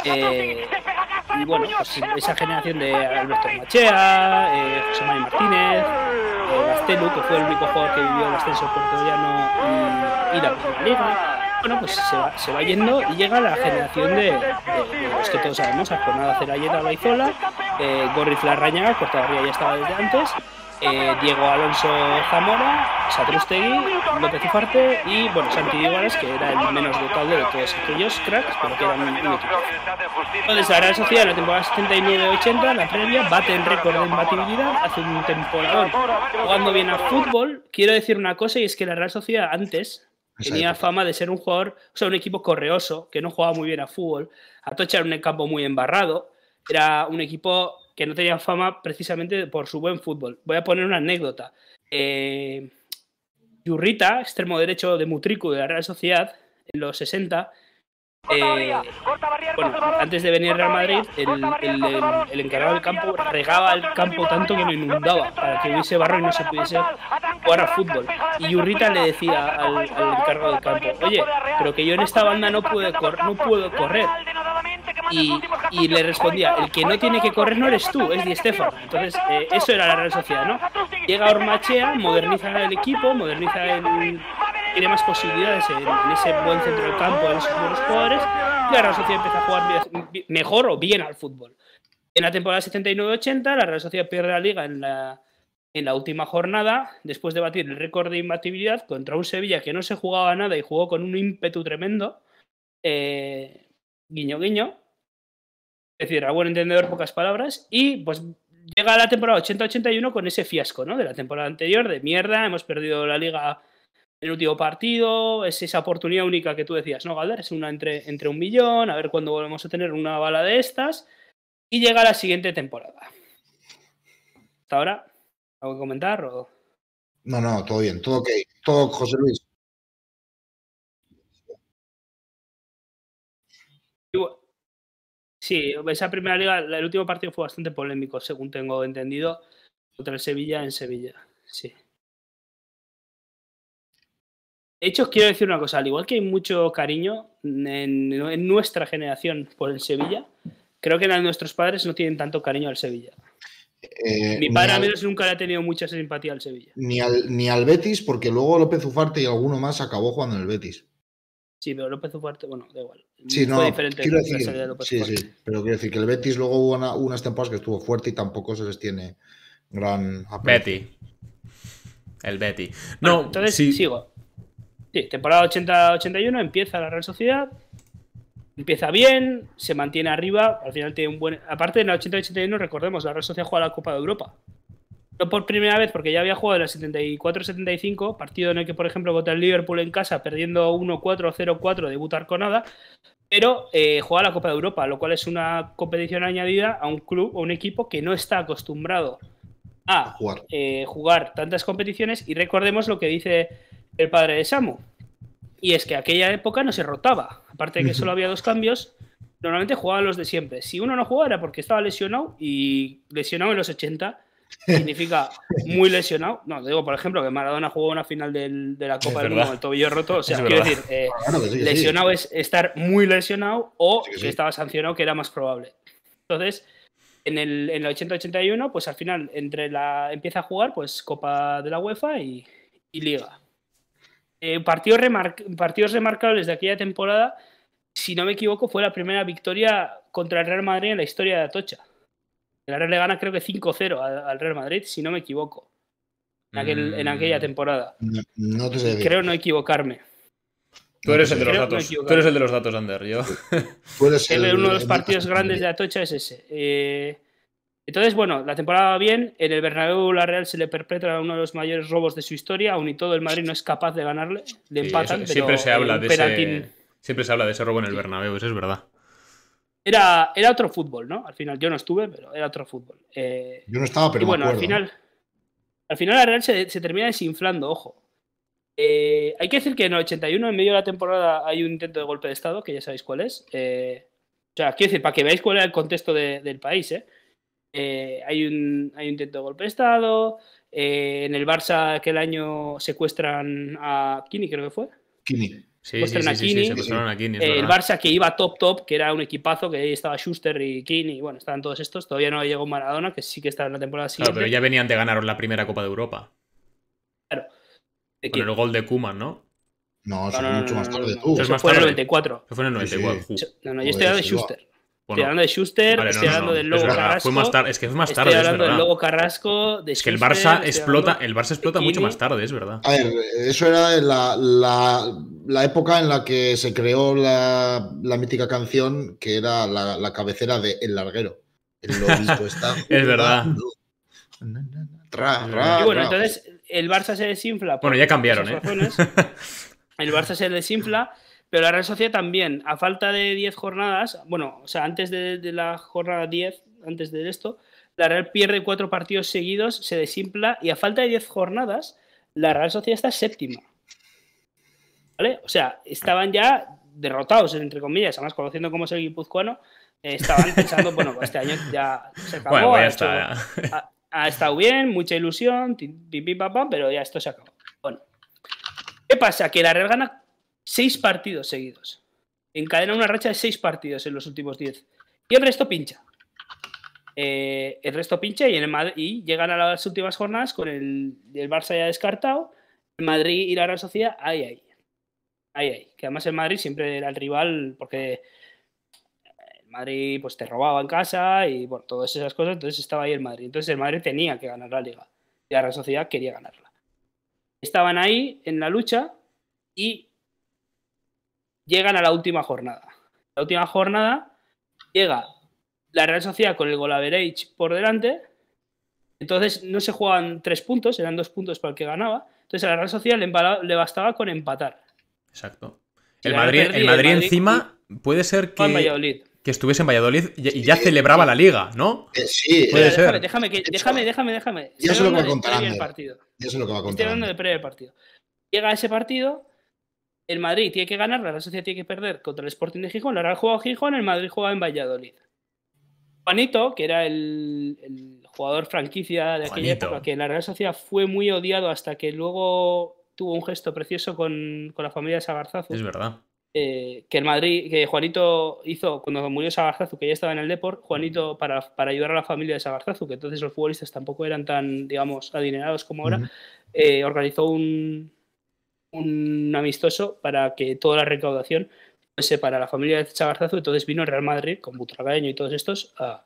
y bueno, pues esa generación de Alberto Machea, eh, José María Martínez, Bastelu, eh, que fue el único jugador que vivió el ascenso puertorriano y, la primera liga. Bueno, pues se va, se va yendo y llega la generación de, esto los que todos sabemos, Coronado Cerayeta, Baizola, eh, Gorri Flarrañaga, todavía ya estaba desde antes, eh, Diego Alonso Zamora, Satrustegui, López Ufarte y bueno, Santi Iguales, que era el menos dotado de todos aquellos cracks, pero que eran un equipo. Entonces, la Real Sociedad en la temporada 79-80, la previa, bate en récord de imbatibilidad, hace un temporador jugando bien a fútbol. Quiero decir una cosa y es que la Real Sociedad antes, tenía fama de ser un jugador, o sea, un equipo correoso, que no jugaba muy bien a fútbol. Atocha era un campo muy embarrado, era un equipo que no tenía fama precisamente por su buen fútbol. Voy a poner una anécdota. Eh, Yurrita, extremo derecho de Mutrico de la Real Sociedad, en los 60, eh, bueno, antes de venir a Real Madrid, el, encargado del campo regaba el campo tanto que lo inundaba para que hubiese barro y no se pudiese jugar a fútbol. Y Yurrita le decía al, encargado del campo, oye, pero que yo en esta banda no puedo, no puedo correr y, le respondía, el que no tiene que correr no eres tú, es Di Entonces, eh, eso era la Real Sociedad, ¿no? Llega Ormachea, moderniza el equipo, moderniza el, tiene más posibilidades en, ese buen centro del campo, en esos buenos jugadores, y la Real Sociedad empieza a jugar mejor o bien al fútbol. En la temporada 79-80, la Real Sociedad pierde la liga en la, en la última jornada, después de batir el récord de imbatibilidad contra un Sevilla que no se jugaba nada y jugó con un ímpetu tremendo. Eh, guiño, guiño. Es decir, a buen entendedor, pocas palabras. Y pues llega la temporada 80-81 con ese fiasco, ¿no? De la temporada anterior, de mierda, hemos perdido la liga en el último partido, es esa oportunidad única que tú decías, ¿no, Galder? Es una entre, entre un millón, a ver cuándo volvemos a tener una bala de estas. Y llega la siguiente temporada. Hasta ahora, ¿algo que comentar? O... No, no, todo bien, todo ok. Todo, José Luis. Sí, esa primera liga, el último partido fue bastante polémico, según tengo entendido, contra el Sevilla en Sevilla. Sí. De hecho, quiero decir una cosa, al igual que hay mucho cariño en, nuestra generación por el Sevilla, creo que nuestros padres no tienen tanto cariño al Sevilla. Eh, Mi padre al menos nunca le ha tenido mucha simpatía al Sevilla. Ni al, ni al Betis, porque luego López Ufarte y alguno más acabó jugando en el Betis. Sí, pero López fuerte. bueno, da igual. Sí, no, quiero decir, sí, sí, pero quiero decir que el Betis luego hubo unas temporadas que estuvo fuerte y tampoco se les tiene gran aprecio. Betty. El Betty. no, entonces sigo. Sí, temporada 80-81 empieza la Real Sociedad. Empieza bien, se mantiene arriba, al final tiene un buen... Aparte en la 80-81, recordemos, la Real Sociedad juega la Copa de Europa no por primera vez, porque ya había jugado en el 74-75, partido en el que, por ejemplo, contra el Liverpool en casa, perdiendo 1-4-0-4, debutar con nada, pero eh, jugaba la Copa de Europa, lo cual es una competición añadida a un club o un equipo que no está acostumbrado a jugar. Eh, jugar tantas competiciones. Y recordemos lo que dice el padre de Samu, y es que aquella época no se rotaba, aparte de que solo *laughs* había dos cambios normalmente jugaban los de siempre. Si uno no jugaba era porque estaba lesionado y lesionado en los 80 significa muy lesionado. No, digo, por ejemplo, que Maradona jugó una final de la Copa del Mundo el tobillo roto. O sea, quiero decir, eh, lesionado es estar muy lesionado o estaba sancionado, que era más probable. Entonces, en el, 80-81, pues al final entre la, empieza a jugar pues Copa de la UEFA y, Liga. Eh, partidos, partidos remarcables de aquella temporada, si no me equivoco, fue la primera victoria contra el Real Madrid en la historia de Atocha. El Real le gana creo que 5-0 al, Real Madrid, si no me equivoco, en, mm, aquella temporada. Creo no equivocarme. Tú eres, el de los datos. Tú eres el de los datos, Ander. Yo. *laughs* uno de los partidos grandes de Atocha es ese. Eh, entonces, bueno, la temporada va bien. En el Bernabéu la Real se le perpetra uno de los mayores robos de su historia. Aún y todo el Madrid no es capaz de ganarle. Le empatan. siempre se habla de ese. Siempre se habla de ese robo en el Bernabéu, eso es verdad. Era, era otro fútbol, ¿no? Al final yo no estuve, pero era otro fútbol. Eh, yo no estaba, pero. bueno, al final. Al final la Real se, termina desinflando, ojo. Eh, hay que decir que en el 81, en medio de la temporada, hay un intento de golpe de Estado, que ya sabéis cuál es. Eh, o sea, quiero decir, para que veáis cuál era el contexto del país, hay, un, hay un intento de golpe de Estado. en el Barça aquel año secuestran a Kini, creo que fue. Kini. Pues sí, sí, el Barça que iba top top, que era un equipazo, que ahí estaba Schuster y Kini, y bueno, estaban todos estos. Todavía no llegó Maradona, que sí que está en la temporada siguiente. Claro, pero ya venían de ganar la primera Copa de Europa. Claro. Con el gol de Kuman, ¿no? No, eso fue mucho más tarde. Tú. Eso, fue en el 94. Eso fue en el 94. No, no, yo pues estoy de Schuster estoy hablando de Schuster, estoy hablando del Lobo Carrasco. es que fue más tarde. Estoy hablando es del Lobo Carrasco. De es que el Barça explota, el Barça explota mucho más tarde, es verdad. A ver, eso era la, la, época en la que se creó la, la mítica canción que era la, cabecera de El Larguero. El está. *laughs* es verdad. y bueno, entonces el Barça se desinfla. Bueno, ya cambiaron, ¿eh? *laughs* El Barça se desinfla pero la Real Sociedad también, a falta de 10 jornadas, bueno, o sea, antes de, la jornada 10, antes de esto, la Real pierde cuatro partidos seguidos, se desimpla y a falta de 10 jornadas, la Real Sociedad está séptima. ¿Vale? O sea, estaban ya derrotados, entre comillas, además conociendo cómo es el guipuzcoano, eh, estaban *laughs* pensando, bueno, pues este año ya se acabó. Pues ha, estado bien, mucha ilusión, pero ya esto se acabó. Bueno, ¿qué pasa? Que la Real gana seis partidos seguidos. Encadena una racha de seis partidos en los últimos diez. Y el resto pincha. Eh, el resto pincha y, en y llegan a las últimas jornadas con el, Barça ya descartado, el Madrid y la Real Sociedad, ahí, ahí. Ahí, Que además el Madrid siempre era el rival porque el Madrid pues te robaba en casa y por todas esas cosas, entonces estaba ahí el Madrid. Entonces el Madrid tenía que ganar la liga y la Real Sociedad quería ganarla. Estaban ahí en la lucha y llegan a la última jornada. La última jornada llega la Real Sociedad con el gol average por delante. Entonces no se juegan tres puntos, eran dos puntos para el que ganaba. Entonces a la Real Sociedad le, bastaba con empatar. Exacto. El Madrid, encima puede ser que, estuviese en Valladolid y, ya celebraba la liga, ¿no? Eh, sí, eh, puede ser. Déjame, déjame, que, déjame, déjame, déjame, Ya se eh. lo que va a contar. Ya se lo que va a contar. Estoy hablando del partido. Llega ese partido el Madrid tiene que ganar, la Real Sociedad tiene que perder contra el Sporting de Gijón, la Real en Gijón, el Madrid jugaba en Valladolid. Juanito, que era el, jugador franquicia de aquella época, que en la Real Sociedad fue muy odiado hasta que luego tuvo un gesto precioso con, la familia de Sagarzazu. Es verdad. Eh, que el Madrid, que Juanito hizo cuando murió Sagarzazu, que ya estaba en el Deport, Juanito para, ayudar a la familia de Sagarzazu, que entonces los futbolistas tampoco eran tan, digamos, adinerados como ahora, eh, organizó un, un amistoso para que toda la recaudación fuese para la familia de Chagarzazo. Entonces vino Real Madrid con Butragaño y todos estos a,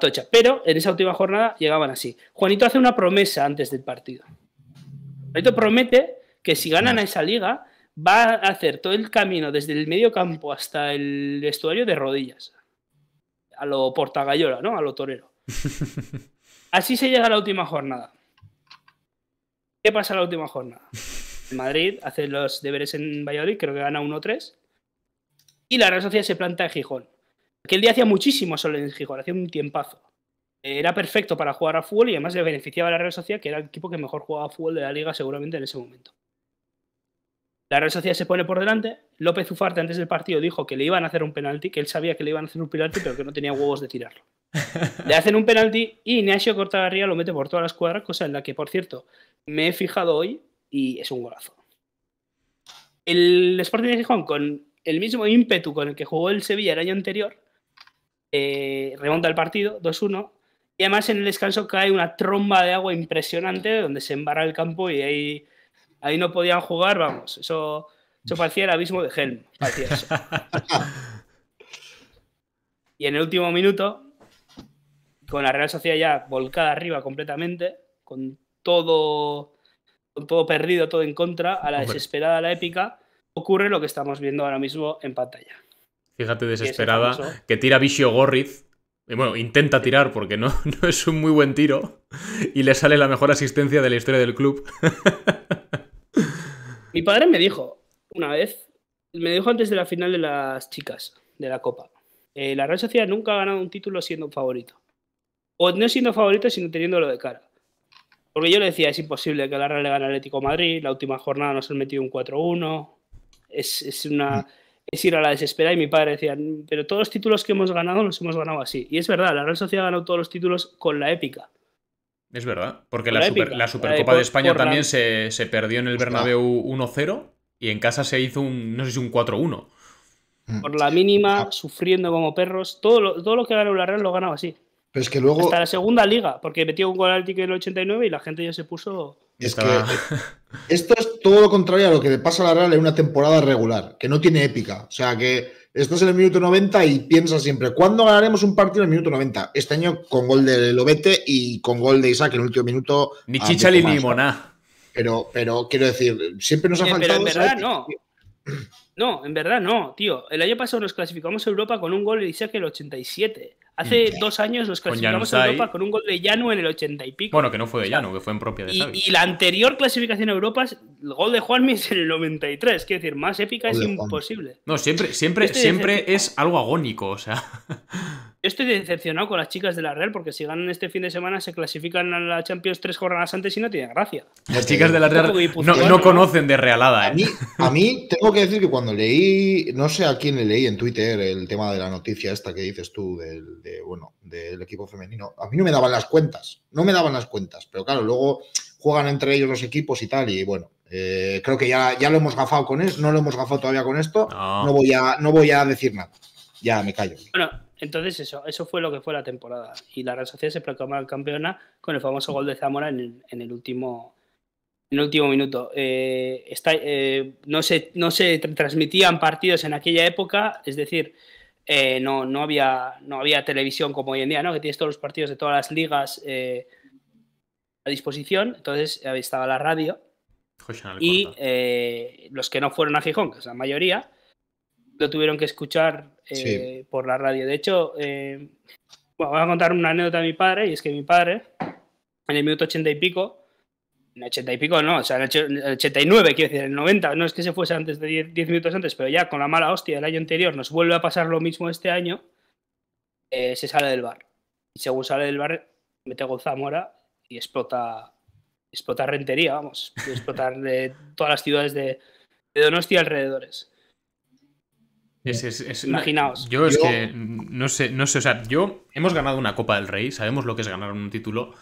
Tocha. Pero en esa última jornada llegaban así. Juanito hace una promesa antes del partido. Juanito promete que si ganan a esa liga va a hacer todo el camino desde el medio campo hasta el estuario de rodillas. A lo portagallola, ¿no? A lo torero. *laughs* Así se llega a la última jornada. ¿Qué pasa en la última jornada? *laughs* Madrid, hace los deberes en Valladolid, creo que gana 1-3. Y la Real Sociedad se planta en Gijón. Aquel día hacía muchísimo sol en Gijón, hacía un tiempazo. Era perfecto para jugar a fútbol y además le beneficiaba a la Real Sociedad, que era el equipo que mejor jugaba a fútbol de la liga seguramente en ese momento. La Real Sociedad se pone por delante. López Ufarte antes del partido dijo que le iban a hacer un penalti, que él sabía que le iban a hacer un penalti, pero que no tenía huevos de tirarlo. Le hacen un penalti y Ignacio Cortagarría lo mete por toda la escuadra, cosa en la que, por cierto, me he fijado hoy y es un golazo. El Sporting de Gijón, con el mismo ímpetu con el que jugó el Sevilla el año anterior, eh, remonta el partido 2-1 y además en el descanso cae una tromba de agua impresionante donde se embarra el campo y ahí, ahí no podían jugar, vamos, eso, eso parecía el abismo de Helm. y en el último minuto, con la Real Sociedad ya volcada arriba completamente, con todo todo perdido, todo en contra, a la desesperada, a la épica, ocurre lo que estamos viendo ahora mismo en pantalla. Fíjate, desesperada, que tira vicio Gorriz. Y bueno, intenta tirar porque no, *laughs* no es un muy buen tiro. Y le sale la mejor asistencia de la historia del club. *laughs* Mi padre me dijo una vez, me dijo antes de la final de las chicas de la Copa. Eh, la Real Sociedad nunca ha ganado un título siendo favorito. O no siendo favorito, sino teniéndolo de cara. Porque yo le decía, es imposible que la Real le gane Atlético Madrid, la última jornada nos han metido un 4-1, es, una, mm. es ir a la desesperada y mi padre decía, pero todos los títulos que hemos ganado los hemos ganado así. Y es verdad, la Real Sociedad ha ganado todos los títulos con la épica. Es verdad, porque la, Supercopa de España también se, se, perdió en el Bernabéu 1-0 y en casa se hizo un, no sé si un 4-1. Por la mm. mínima, ah. sufriendo como perros, todo lo, todo lo que ganó la Real lo ganaba así es que luego. Hasta la segunda liga, porque metió un gol al en el 89 y la gente ya se puso. Es que *laughs* esto es todo lo contrario a lo que le pasa a la Real en una temporada regular, que no tiene épica. O sea, que esto es en el minuto 90 y piensas siempre, ¿cuándo ganaremos un partido en el minuto 90? Este año con gol de Lobete y con gol de Isaac en el último minuto. Ni ah, chicha ni ah. Pero, pero quiero decir, siempre nos ha eh, faltado. en verdad no. No, en verdad no, tío. El año pasado nos clasificamos a Europa con un gol de Isaac en el 87. Hace mm. dos años nos clasificamos a Europa con un gol de Llano en el 80 y pico. Bueno, que no fue de Llano, que fue en propia de Xavi. Y, la anterior clasificación a Europa, el gol de Juan es en el 93. Quiero decir, más épica es imposible. No, siempre, siempre, siempre es algo agónico, o sea. *laughs* Yo estoy decepcionado con las chicas de la Real porque si ganan este fin de semana se clasifican a la Champions tres jornadas antes y no tienen gracia. Las chicas de la Real no, conocen de realada. ¿eh? A, mí, tengo que decir que cuando leí, no sé a quién le leí en Twitter el tema de la noticia esta que dices tú del, bueno, del equipo femenino, a mí no me daban las cuentas, no me daban las cuentas, pero claro, luego juegan entre ellos los equipos y tal y bueno, eh, creo que ya, ya lo hemos gafado con esto, no lo hemos gafado todavía con esto, no, voy, a, no voy a decir nada. Ya me callo. Bueno, entonces, eso, eso fue lo que fue la temporada. Y la Real Sociedad se proclamó campeona con el famoso gol de Zamora en el, último, en el último minuto. Eh, está, eh, no, se, no se transmitían partidos en aquella época, es decir, eh, no, no, había, no había televisión como hoy en día, ¿no? que tienes todos los partidos de todas las ligas a disposición. Entonces estaba la radio. y los que no fueron a Gijón, que es la mayoría, lo tuvieron que escuchar eh, por la radio. De hecho, eh, voy a contar una anécdota de mi padre, y es que mi padre, en el minuto ochenta y pico, en ochenta y pico no, o sea, en el 89, quiero decir, en el 90, no es que se fuese antes de 10, minutos antes, pero ya con la mala hostia del año anterior nos vuelve a pasar lo mismo este año, eh, se sale del bar. Y según sale del bar, mete Zamora y explota, explota rentería, vamos, explota de todas las ciudades de, de y alrededores. Imaginaos. Yo es que no sé, no sé, o sea, yo hemos ganado una Copa del Rey, sabemos lo que es ganar un título,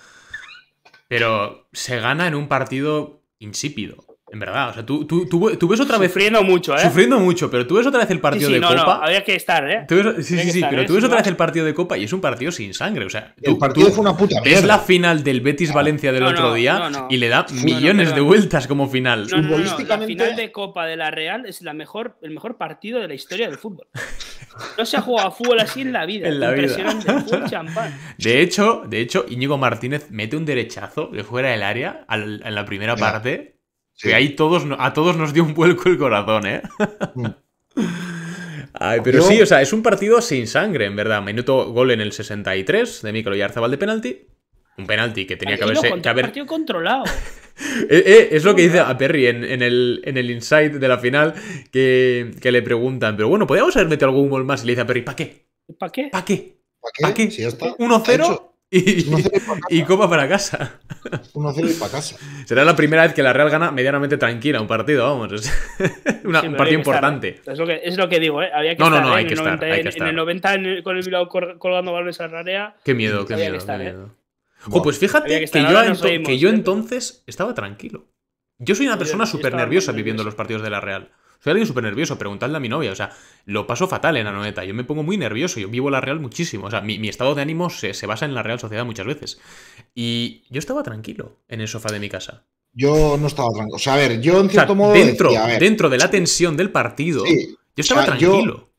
pero se gana en un partido insípido. En verdad, o sea, tú, ves otra vez. Sufriendo mucho, ¿eh? Sufriendo mucho, pero tú ves otra vez el partido de Copa. había que estar, ¿eh? sí, sí, sí, pero tú ves otra vez el partido de Copa y es un partido sin sangre, o sea. tú partido fue una puta Es la final del Betis-Valencia del otro día y le da millones de vueltas como final. La final de Copa de la Real es la mejor, el mejor partido de la historia del fútbol. No se ha jugado fútbol así en la vida. la Vida. De hecho, de hecho, Íñigo Martínez mete un derechazo de fuera del área en la primera parte Sí. ahí todos, a todos nos dio un vuelco el corazón, ¿eh? *laughs* pero sí, o sea, es un partido sin sangre, en verdad. Minuto gol en el 63 de y Arzabal de penalti. Un penalti que tenía que haberse. haber... partido controlado. *laughs* Eh, eh, es lo que dice a Perry en, el, en el insight de la final, que, le preguntan, pero bueno, podríamos haber metido algún gol más. Y le dice a Perry, ¿para qué? ¿Para qué? ¿Para qué? ¿Para qué? ¿Pa qué? Si 1-0 y, coma copa para casa. Uno 0 y para casa. Será la primera vez que la Real gana medianamente tranquila un partido, vamos. *laughs* un partido importante. ¿eh? es, lo que, es, lo que, digo, ¿eh? Había que no, estar, no, ¿eh? no, hay, en que estar, 90, en, el 90, con el Bilbao colgando balones a Rarea. Qué miedo, qué miedo. ¿eh? pues fíjate que, yo, que yo entonces estaba tranquilo. Yo soy una persona súper nerviosa viviendo los partidos de la Real. Soy alguien súper nervioso, preguntadle a mi novia. O sea, lo paso fatal en la noveta. Yo me pongo muy nervioso, yo vivo la real muchísimo. O sea, mi, estado de ánimo se, basa en la real sociedad muchas veces. Y yo estaba tranquilo en el sofá de mi casa. Yo no estaba tranquilo. O sea, a ver, yo en cierto modo. Dentro, dentro de la tensión del partido, yo estaba tranquilo.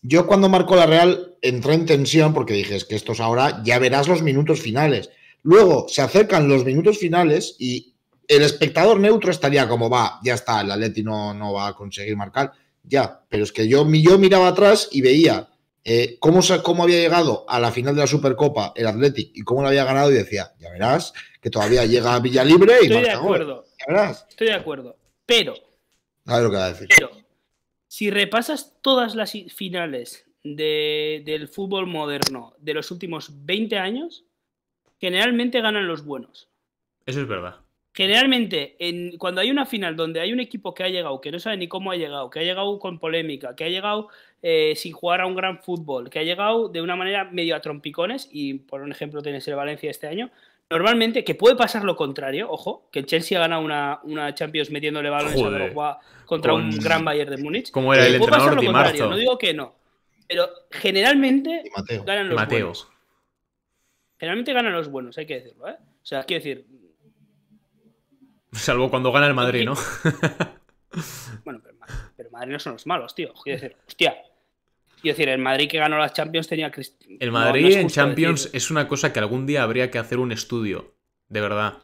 Yo, cuando marcó la real entré en tensión porque dije, es que estos ahora ya verás los minutos finales. Luego se acercan los minutos finales y el espectador neutro estaría como va, ya está, el Atleti no, no va a conseguir marcar, ya, pero es que yo, yo miraba atrás y veía eh, cómo, cómo, había llegado a la final de la Supercopa el Athletic y cómo lo había ganado y decía, ya verás, que todavía llega a Libre y Estoy de acuerdo. Estoy de acuerdo, pero... A ver lo que va a decir. si repasas todas las finales del fútbol moderno de los últimos 20 años, generalmente ganan los buenos. Eso es verdad generalmente cuando hay una final donde hay un equipo que ha llegado, que no sabe ni cómo ha llegado, que ha llegado con polémica, que ha llegado eh, sin jugar a un gran fútbol, que ha llegado de una manera medio a trompicones, y por un ejemplo tienes el Valencia este año, normalmente, que puede pasar lo contrario, ojo, que el Chelsea gana una, una Champions metiéndole balones a contra un gran Bayern de Múnich. Como era el entrenador pasar lo No digo que no, pero generalmente ganan los buenos. Generalmente ganan los buenos, hay que decirlo, ¿eh? O sea, quiero decir, Salvo cuando gana el Madrid, ¿no? *laughs* bueno, pero, pero, Madrid no son los malos, tío. Quiero decir, hostia. Quiero decir, el Madrid que ganó las Champions tenía... El Madrid en Champions es una cosa que algún día habría que hacer un estudio, de verdad.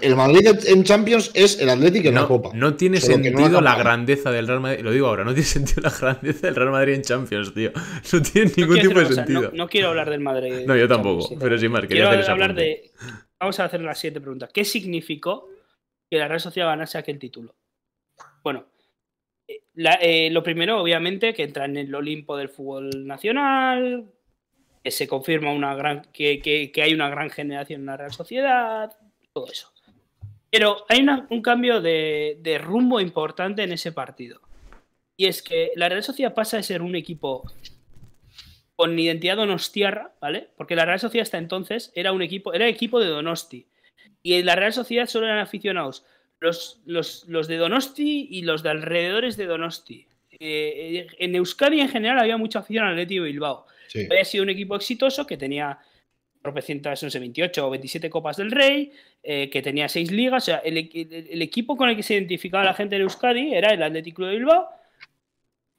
el Madrid en Champions es el Atlético en no, la Copa. No tiene sentido la grandeza del Real Madrid. Lo digo ahora, no tiene *laughs* sentido la grandeza del Real Madrid en Champions, tío. *laughs* No tiene ningún tipo de sentido. no, quiero hablar del Madrid. No, yo tampoco. Pero sí, pero quiero de. Vamos a hacer la siguiente pregunta. ¿Qué significó que la Real Sociedad ganase aquel título. Bueno, eh, eh, lo primero, obviamente, que entra en el Olimpo del fútbol nacional, que se confirma una gran, que, hay una gran generación en la Real Sociedad, todo eso. Pero hay un cambio de, rumbo importante en ese partido. Y es que la Real Sociedad pasa de ser un equipo con identidad donostiarra, ¿vale? Porque la Real Sociedad hasta entonces era un equipo, era equipo de Donosti. Y en la Real Sociedad solo eran aficionados los, los, de Donosti y los de alrededores de Donosti. Eh, eh, en Euskadi en general había mucha afición al Atlético Bilbao. Había sido un equipo exitoso que tenía tropecientas, 28 o 27 Copas del Rey, eh, que tenía 6 ligas. O sea, el, el, equipo con el que se identificaba la gente de Euskadi era el Atlético de Bilbao.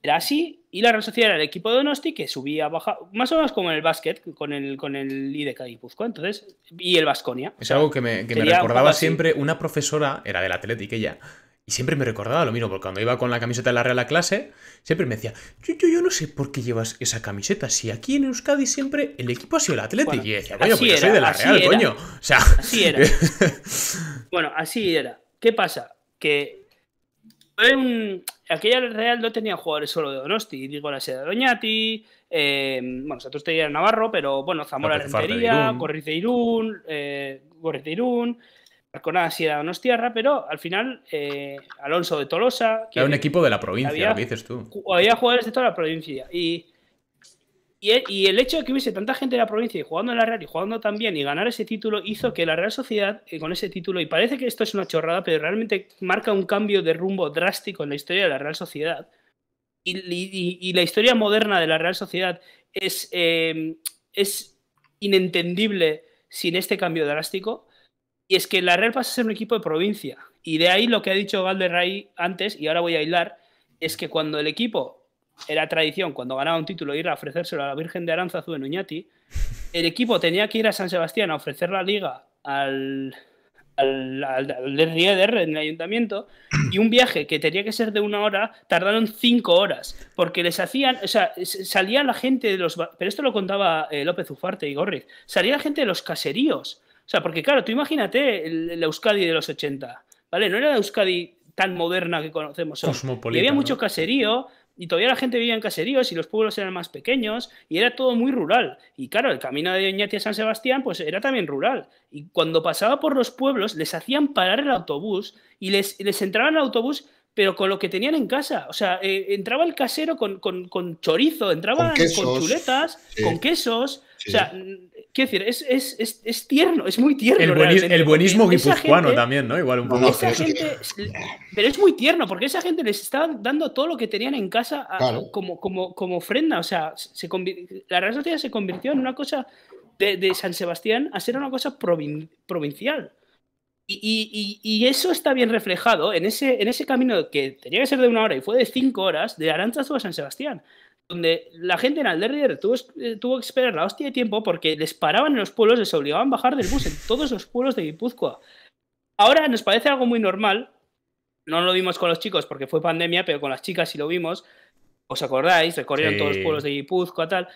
Era así y la Real social era el equipo de Donosti que subía, bajaba, más o menos como en el básquet, con el, con el IDK entonces, y el Vasconia. Es algo que me, recordaba siempre una profesora, era del Atlético ella, y siempre me recordaba lo mismo, porque cuando iba con la camiseta de la Real a clase, siempre me decía, yo, yo, no sé por qué llevas esa camiseta, si aquí en Euskadi siempre el equipo ha sido el Atlético. y decía, coño, pues yo soy de la Real, coño. O sea... Así era. *laughs* bueno, así era. ¿Qué pasa? Que aquella Real no tenía jugadores solo de Donosti. Digo, la de Doñati, eh, bueno, nosotros tenía Navarro, pero bueno, Zamora Rentería, de Irún, eh, de Irún, Arconada sí de Donostiarra, pero al final eh, Alonso de Tolosa. Que era un equipo de la provincia, lo dices tú. Había jugadores de toda la provincia. Y y el, hecho de que hubiese tanta gente de la provincia y jugando en la Real y jugando también y ganar ese título hizo que la Real Sociedad eh, con ese título, y parece que esto es una chorrada, pero realmente marca un cambio de rumbo drástico en la historia de la Real Sociedad. Y, la historia moderna de la Real Sociedad es, eh, es inentendible sin este cambio drástico. Y es que la Real pasa a ser un equipo de provincia. Y de ahí lo que ha dicho Valderray antes, y ahora voy a hilar, es que cuando el equipo era tradición cuando ganaba un título ir a ofrecérselo a la Virgen de Aranzazu en Uñati, el equipo tenía que ir a San Sebastián a ofrecer la liga al, al, en el ayuntamiento y un viaje que tenía que ser de una hora, tardaron cinco horas, porque les hacían, o sea, salía la gente de los, pero esto lo contaba eh, López Ufarte y Gorriz, salía la gente de los caseríos, o sea, porque claro, tú imagínate la Euskadi de los 80, ¿vale? No era la Euskadi tan moderna que conocemos hoy. había mucho caserío, y todavía la gente vivía en caseríos y los pueblos eran más pequeños y era todo muy rural. Y claro, el camino de Oñate a San Sebastián pues era también rural. Y cuando pasaba por los pueblos les hacían parar el autobús y les, les entraba el autobús pero con lo que tenían en casa. O sea, eh, entraba el casero con, chorizo, entraban con, chuletas, con quesos, o sea, quiero decir, es, es, es, es, tierno, es muy tierno. El, buenismo guipuzcoano también, ¿no? Igual un poco. pero es muy tierno, porque esa gente les estaba dando todo lo que tenían en casa como, como, como ofrenda. O sea, la Real Sociedad se convirtió en una cosa de, de San Sebastián a ser una cosa provincial. Y, y, y, eso está bien reflejado en ese, en ese camino que tenía que ser de una hora y fue de cinco horas de Aranzazu a San Sebastián donde la gente en Alder tuvo, eh, tuvo que esperar la hostia de tiempo porque les paraban en los pueblos, les obligaban a bajar del bus en todos los pueblos de Guipúzcoa. Ahora nos parece algo muy normal, no lo vimos con los chicos porque fue pandemia, pero con las chicas sí lo vimos, os acordáis, recorrieron todos los pueblos de Guipúzcoa, tal.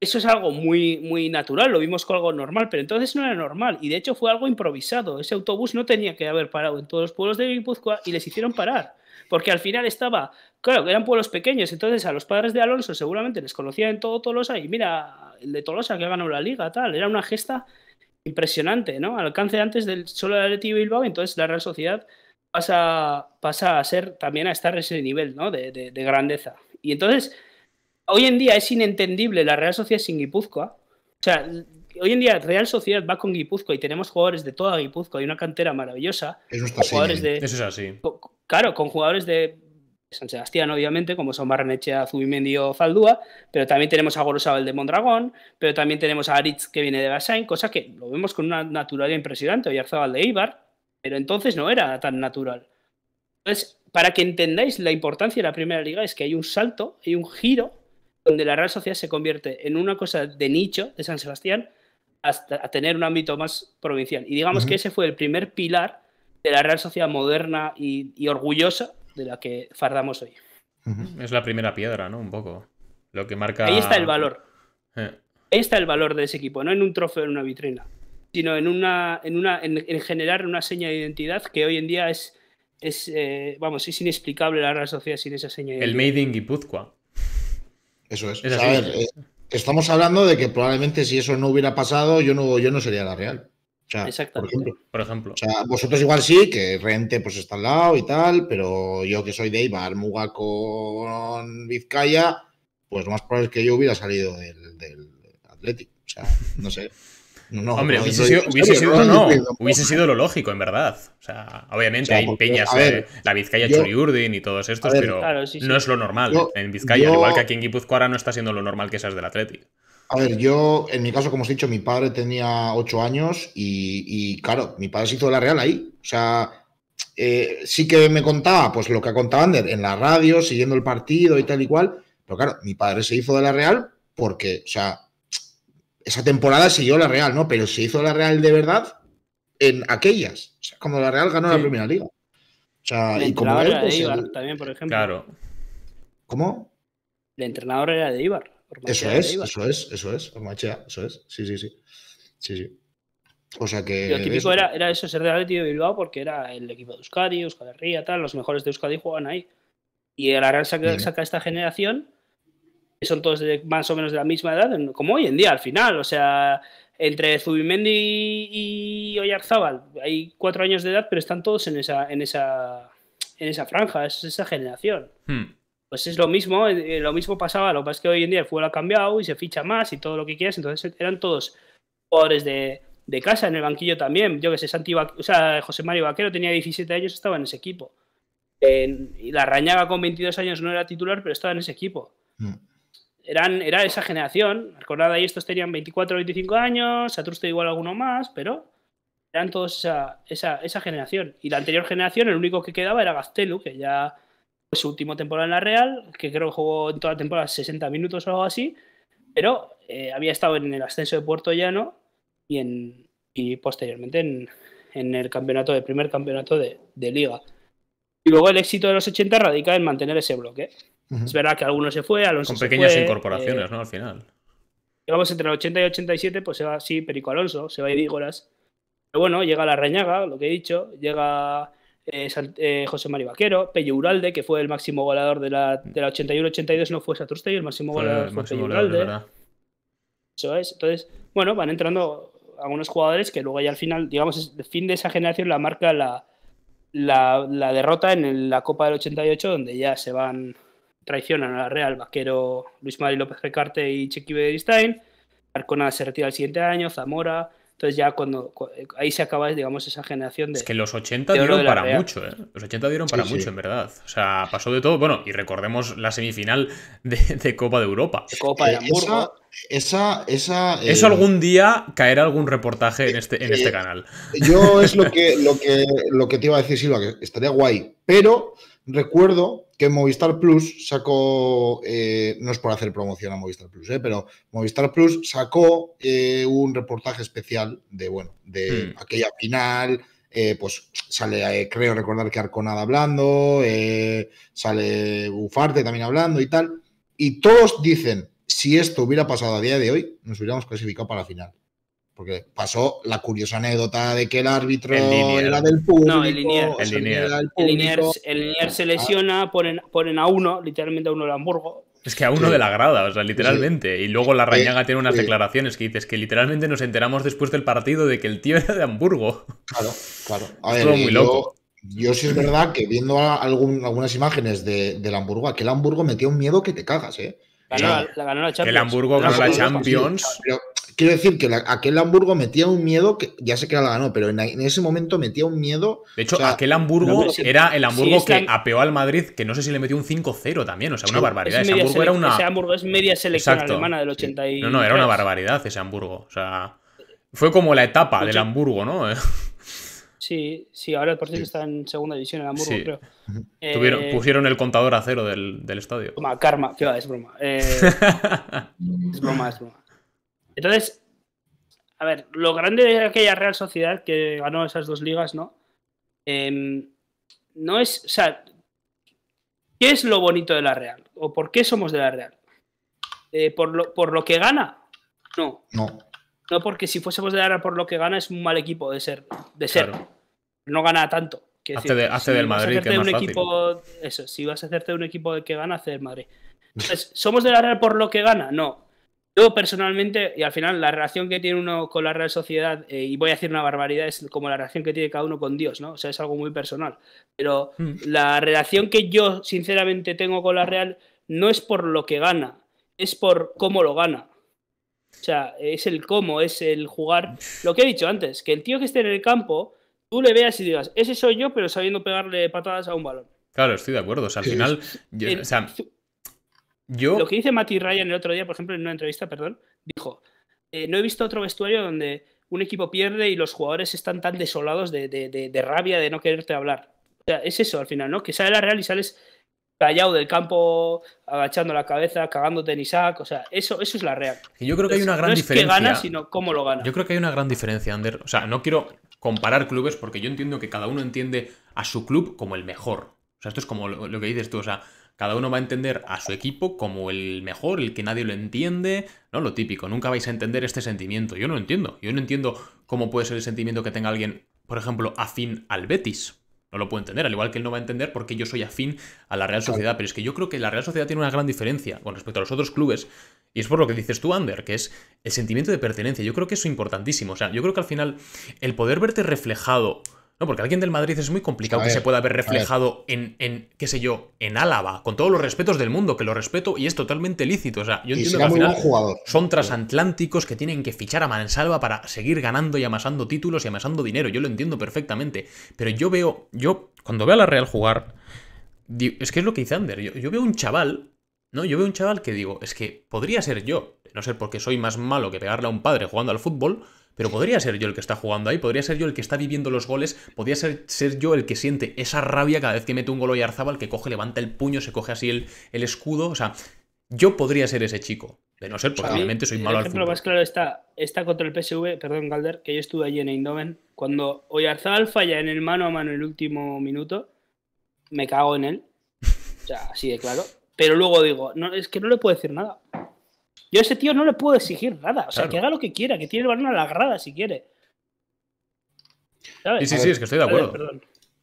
Eso es algo muy, muy natural, lo vimos con algo normal, pero entonces no era normal y de hecho fue algo improvisado. Ese autobús no tenía que haber parado en todos los pueblos de Guipúzcoa y les hicieron parar porque al final estaba Claro, que eran pueblos pequeños, entonces a los padres de Alonso seguramente les conocían en todo Tolosa y mira, el de Tolosa que ganó la liga, tal, era una gesta impresionante, ¿no? Al alcance antes del solo de Athletic Bilbao, entonces la Real Sociedad pasa, pasa a ser también a estar ese nivel, ¿no? De, grandeza. Y entonces, hoy en día es inentendible la Real Sociedad sin Guipúzcoa. O sea, hoy en día Real Sociedad va con Guipúzcoa y tenemos jugadores de toda Guipúzcoa y una cantera maravillosa. ¿eh? de, Eso es así. Claro, con jugadores de San Sebastián, obviamente, como son Barrenechea, Zubimendi o Zaldúa, pero también tenemos a Gorosabel de Mondragón, pero también tenemos a Aritz que viene de Basain, cosa que lo vemos con una naturalidad impresionante, Yarzabal de Ibar, pero entonces no era tan natural. Entonces, para que entendáis la importancia de la Primera Liga, es que hay un salto, hay un giro, donde la Real Sociedad se convierte en una cosa de nicho de San Sebastián hasta tener un ámbito más provincial. Y digamos que ese fue el primer pilar de la Real Sociedad moderna y orgullosa de la que fardamos hoy. Mm. Es la primera piedra, ¿no? Un poco. Lo que marca. Ahí está el valor. Eh. Ahí está el valor de ese equipo, no en un trofeo en una vitrina, sino en una, en una, en, generar una seña de identidad que hoy en día es, es eh, vamos, es inexplicable la red Sociedad sin esa seña. el Made in Guipúzcoa. Eso es. a ver, eh, estamos hablando de que probablemente si eso no hubiera pasado, yo no, yo no sería la Real. Por ejemplo. O sea, vosotros igual sí, que Rente pues está al lado y tal, pero yo que soy de Ibar, Muga con Vizcaya, pues lo más probable es que yo hubiera salido del, Atlético. O sea, no sé. Hombre, hubiese, sido, lo lógico, en verdad. O sea, obviamente hay peñas, de eh, la Vizcaya Churiurdin y todos estos, pero no es lo normal en Vizcaya. igual que aquí en Guipúzcoa no está siendo lo normal que seas del Atlético. A ver, yo, en mi caso, como os he dicho, mi padre tenía ocho años y, claro, mi padre se hizo de la Real ahí. O sea, eh, sí que me contaba, pues lo que ha contado Ander, en la radio, siguiendo el partido y tal y cual. Pero claro, mi padre se hizo de la Real porque, o sea, esa temporada siguió la Real, ¿no? Pero se hizo la Real de verdad en aquellas. O sea, cuando la Real ganó la Primera Liga. O sea, y como él, pues, de Ibar, también, por ejemplo. Claro. ¿Cómo? El entrenador era de Ibar. Eso es, eso es, eso es, eso es. Sí, sí, sí. Sí, sí. O sea que. Lo típico Era, era, eso, ser de Atleti de Bilbao, porque era el equipo de Euskadi, Euskadi Ria, tal, los mejores de Euskadi juegan ahí. Y el Aral saca, saca esta generación, que son todos más o menos de la misma edad, como hoy en día, al final. O sea, entre Zubimendi y Oyarzábal hay cuatro años de edad, pero están todos en esa, en esa, en esa franja, es esa generación. Hmm. Pues es lo mismo, eh, eh, lo mismo pasaba, lo que es que hoy en día el fútbol ha cambiado y se ficha más y todo lo que quieras, entonces eran todos jugadores de, casa, en el banquillo también, yo que sé, Santi o sea, José Mario Vaquero tenía 17 años, estaba en ese equipo. y la Rañaga con 22 años no era titular, pero estaba en ese equipo. Mm. Eran, era esa generación, recordad ahí, estos tenían 24 o 25 años, Satruste igual alguno más, pero eran todos esa, esa, generación. Y la anterior generación, el único que quedaba era Gastelu, que ya su última temporada en la Real, que creo que jugó en toda la temporada 60 minutos o algo así, pero eh, había estado en el ascenso de Puerto Llano y, en, posteriormente en, el campeonato, primer campeonato de, liga. Y luego el éxito de los 80 radica en mantener ese bloque. Es verdad que algunos se fue, Alonso Con pequeñas incorporaciones, eh, ¿no? Al final. Digamos, entre el 80 y 87, pues se va, sí, Perico Alonso, se va Idígolas. Pero bueno, llega la Reñaga, lo que he dicho, llega eh, eh, José Mario Vaquero, Pello Uralde, que fue el máximo goleador de la, 81-82, no fue Saturstey, el máximo goleador fue Pello Uralde. Eso es. Entonces, bueno, van entrando algunos jugadores que luego ya al final, digamos, el fin de esa generación la marca la, derrota en la Copa del 88, donde ya se van, traicionan a la Real, Vaquero, Luis Mari López Recarte y Chequi Stein. Arcona se retira el siguiente año, Zamora, entonces ya cuando, eh, ahí se acaba, digamos, esa generación de... Es que los 80 dieron para mucho, ¿eh? Los 80 dieron para mucho, en verdad. O sea, pasó de todo. Bueno, y recordemos la semifinal de, Copa de Europa. Copa de eh, Esa, esa, Eso eh, algún día caerá algún reportaje en este, en este canal. Yo es lo que, lo, que, lo que te iba a decir, Silva, que estaría guay, pero... Recuerdo que Movistar Plus sacó, eh, no es por hacer promoción a Movistar Plus, eh, pero Movistar Plus sacó eh, un reportaje especial de, bueno, de mm. aquella final, pues sale, creo recordar que Arconada hablando, sale Bufarte también hablando y tal, y todos dicen, si esto hubiera pasado a día de hoy, nos hubiéramos clasificado para la final. Porque pasó la curiosa anécdota de que el árbitro el era del público. No, el Linier. El, Linier. se ah. lesiona, ponen, a uno, literalmente a uno de Hamburgo. Es que a uno de la grada, o sea, literalmente. Y luego la Rañaga tiene unas declaraciones que dices que literalmente nos enteramos después del partido de que el tío era de Hamburgo. Claro, claro. A ver, muy yo, loco. Yo sí es verdad que viendo algunas imágenes de, del Hamburgo, aquel Hamburgo metía un miedo que te cagas, ¿eh? la, ganó la Champions. El Hamburgo ganó la Champions quiero decir que aquel Hamburgo metía un miedo que ya sé que la ganó, pero en, ese momento metía un miedo. De hecho, aquel Hamburgo era el Hamburgo que apeó al Madrid, que no sé si le metió un 5-0 también, o sea, una barbaridad. ese Hamburgo era una. Ese Hamburgo es media selección alemana del 80 No, no, era una barbaridad ese Hamburgo. O sea, fue como la etapa del Hamburgo, ¿no? *laughs* Sí, sí, ahora el Partido está en segunda división en Hamburgo, creo. *laughs* Eh, pusieron el contador a cero del, del estadio. karma, eh, *laughs* es broma. es broma, es broma. Entonces, a ver, lo grande de aquella Real Sociedad que ganó esas dos ligas, ¿no? Em, no es, o sea, ¿qué es lo bonito de la Real? ¿O por qué somos de la Real? Eh, ¿por, lo, ¿Por lo que gana? No. No. porque si fuésemos de la Real por lo que gana es un mal equipo de ser. De ser. No gana tanto. Hace, de, hace del Madrid. Que es un Equipo, eso, si vas a hacerte de un equipo que gana, hace del Madrid. Entonces, ¿somos de la Real por lo que gana? No. Yo personalmente, y al final la relación que tiene uno con la real sociedad, eh, y voy a decir una barbaridad, es como la relación que tiene cada uno con Dios, ¿no? O sea, es algo muy personal. Pero mm. la relación que yo sinceramente tengo con la real no es por lo que gana, es por cómo lo gana. O sea, es el cómo, es el jugar. Lo que he dicho antes, que el tío que esté en el campo, tú le veas y digas, ese soy yo, pero sabiendo pegarle patadas a un balón. Claro, estoy de acuerdo. O sea, al final. Lo que dice Matty Ryan el otro día, por ejemplo, en una entrevista, perdón, dijo, eh, no he visto otro vestuario donde un equipo pierde y los jugadores están tan desolados de, de, de, rabia de no quererte hablar. O sea, es eso al final, ¿no? Que sale la Real y sales callado del campo, agachando la cabeza, cagándote en Isaac, o sea, eso, eso es la Real. Y yo creo que hay una gran diferencia. No es que gana, sino cómo lo gana. Yo creo que hay una gran diferencia, Ander. O sea, no quiero comparar clubes porque yo entiendo que cada uno entiende a su club como el mejor. O sea, esto es como lo que dices tú, o sea, cada uno va a entender a su equipo como el mejor, el que nadie lo entiende, ¿no? Lo típico, nunca vais a entender este sentimiento. Yo no lo entiendo. Yo no entiendo cómo puede ser el sentimiento que tenga alguien, por ejemplo, afín al Betis. No lo puedo entender, al igual que él no va a entender por qué yo soy afín a la Real Sociedad. Pero es que yo creo que la Real Sociedad tiene una gran diferencia con respecto a los otros clubes. Y es por lo que dices tú, Ander, que es el sentimiento de pertenencia. Yo creo que eso es importantísimo. O sea, yo creo que al final el poder verte reflejado no, porque alguien del Madrid es muy complicado que se pueda ver reflejado en, en, qué sé yo, en Álava, con todos los respetos del mundo, que lo respeto y es totalmente lícito. O sea, yo entiendo son transatlánticos que tienen que fichar a Mansalva para seguir ganando y amasando títulos y amasando dinero. Yo lo entiendo perfectamente. Pero yo veo, yo, cuando veo a la Real jugar, es que es lo que dice Ander. Yo, yo veo un chaval, ¿no? Yo veo un chaval que digo, es que podría ser yo, no ser porque soy más malo que pegarle a un padre jugando al fútbol pero podría ser yo el que está jugando ahí, podría ser yo el que está viviendo los goles, podría ser, ser yo el que siente esa rabia cada vez que mete un gol Oyarzábal, que coge, levanta el puño, se coge así el, el escudo, o sea, yo podría ser ese chico. De no ser, porque obviamente soy malo al fútbol. El ejemplo más claro está, está, contra el PSV, perdón, Galder, que yo estuve allí en Eindhoven. Cuando Oyarzabal falla en el mano a mano en el último minuto, me cago en él. O sea, así de claro. Pero luego digo, no, es que no le puedo decir nada. Yo a ese tío no le puedo exigir nada. O sea, que haga lo que quiera, que tiene el balón a la grada si quiere. Sí, sí, es que estoy de acuerdo.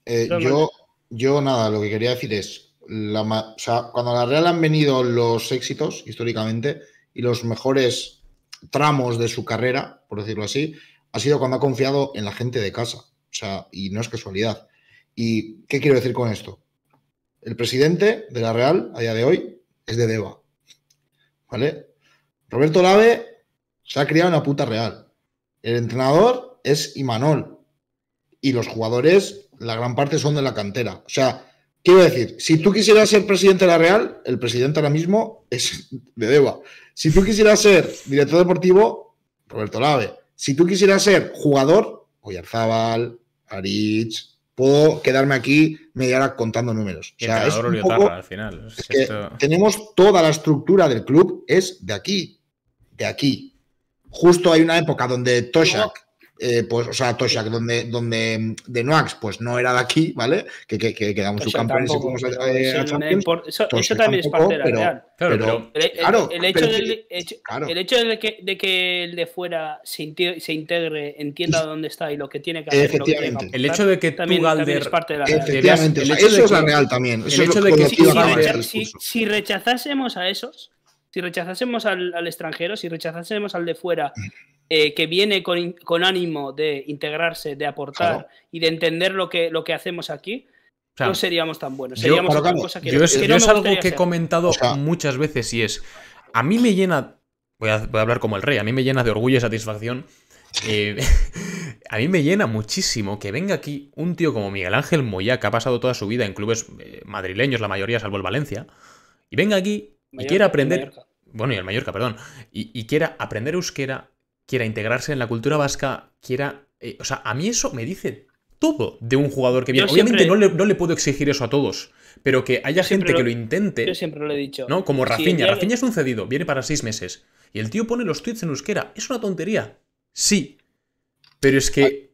Eh, yo, yo, nada, lo que quería decir es, la, cuando a la Real han venido los éxitos históricamente y los mejores tramos de su carrera, por decirlo así, ha sido cuando ha confiado en la gente de casa. O sea, y no es casualidad. ¿Y qué quiero decir con esto? El presidente de la Real a día de hoy es de Deva. ¿Vale? Roberto Lave se ha criado una puta real. El entrenador es Imanol. Y los jugadores, la gran parte son de la cantera. O sea, quiero decir, si tú quisieras ser presidente de la Real, el presidente ahora mismo es de Deba. Si tú quisieras ser director deportivo, Roberto Lave. Si tú quisieras ser jugador, Oyarzábal, Aritz, puedo quedarme aquí media hora contando números. O sea, es que Tenemos toda la estructura del club, es de aquí de aquí. Justo hay una época donde Toshak, eh, pues, o sea, Toshak, donde, donde de Noax, pues no era de aquí, ¿vale? Que, que, que quedamos subcampeones Eso, pues, eso también es parte de la real. Claro, el, hecho, de, que, de que el de fuera se, integre, entienda dónde está y lo que tiene que hacer. Efectivamente. el hecho de que también, tú, también es parte de la realidad eso es la real también. Eso es si rechazásemos a esos, si rechazásemos al, extranjero, si rechazásemos al de fuera, eh, que viene con, ánimo de integrarse, de aportar y de entender lo que, lo que hacemos aquí, no seríamos tan buenos. Seríamos yo, cosa que, es, algo que he comentado muchas veces y es, a mí me llena, voy a, hablar como el rey, a mí me llena de orgullo y satisfacción. Eh, *laughs* a mí me llena muchísimo que venga aquí un tío como Miguel Ángel Moya, que ha pasado toda su vida en clubes eh, madrileños, la mayoría salvo el Valencia, y venga aquí y quiera aprender. bueno, y el Mallorca, perdón. Y, quiera aprender euskera, quiera integrarse en la cultura vasca, quiera. Eh, o sea, a mí eso me dice todo de un jugador que viene. Obviamente no, le, no, le, puedo exigir eso a todos, pero que haya gente que lo intente. Yo siempre lo he dicho. ¿no? Como Rafiña. Rafiña es un cedido, viene para seis meses. Y el tío pone los tweets en euskera. Es una tontería. Sí. Pero es que.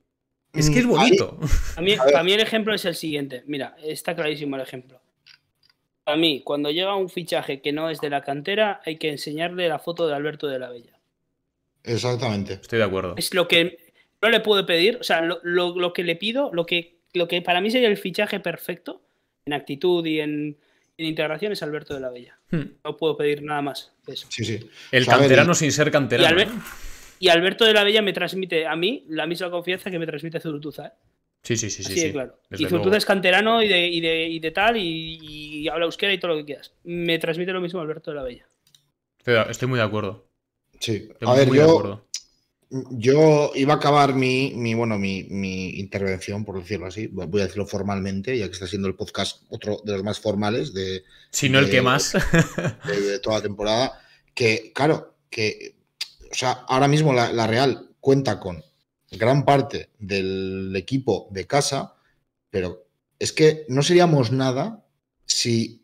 Ah, es que es mm, bonito. A mí, a mí, el ejemplo es el siguiente. Mira, está clarísimo el ejemplo a mí, cuando llega un fichaje que no es de la cantera, hay que enseñarle la foto de Alberto de la Bella. Exactamente. Estoy de acuerdo. Es lo que no le puedo pedir, o sea, lo, que le pido, lo que, lo que para mí sería el fichaje perfecto en actitud y en, integración es Alberto de la Bella. Hmm. No puedo pedir nada más de eso. Sí, sí. El canterano sin ser canterano. Y, y, Alberto de la Bella me transmite a mí la misma confianza que me transmite Zurutuza. ¿eh? Sí, sí, sí, sí. claro. y tú canterano y de, y de, y de tal, y, habla euskera y todo lo que quieras. Me transmite lo mismo Alberto de la Bella. Estoy muy de acuerdo. Sí. a muy, ver, yo, yo iba a acabar mi, bueno, mi, intervención, por decirlo así. Voy a decirlo formalmente, ya que está siendo el podcast otro de los más formales de. Si no el que más. De, toda la temporada. Que, claro, que. O sea, ahora mismo la Real cuenta con gran parte del equipo de casa, pero es que no seríamos nada si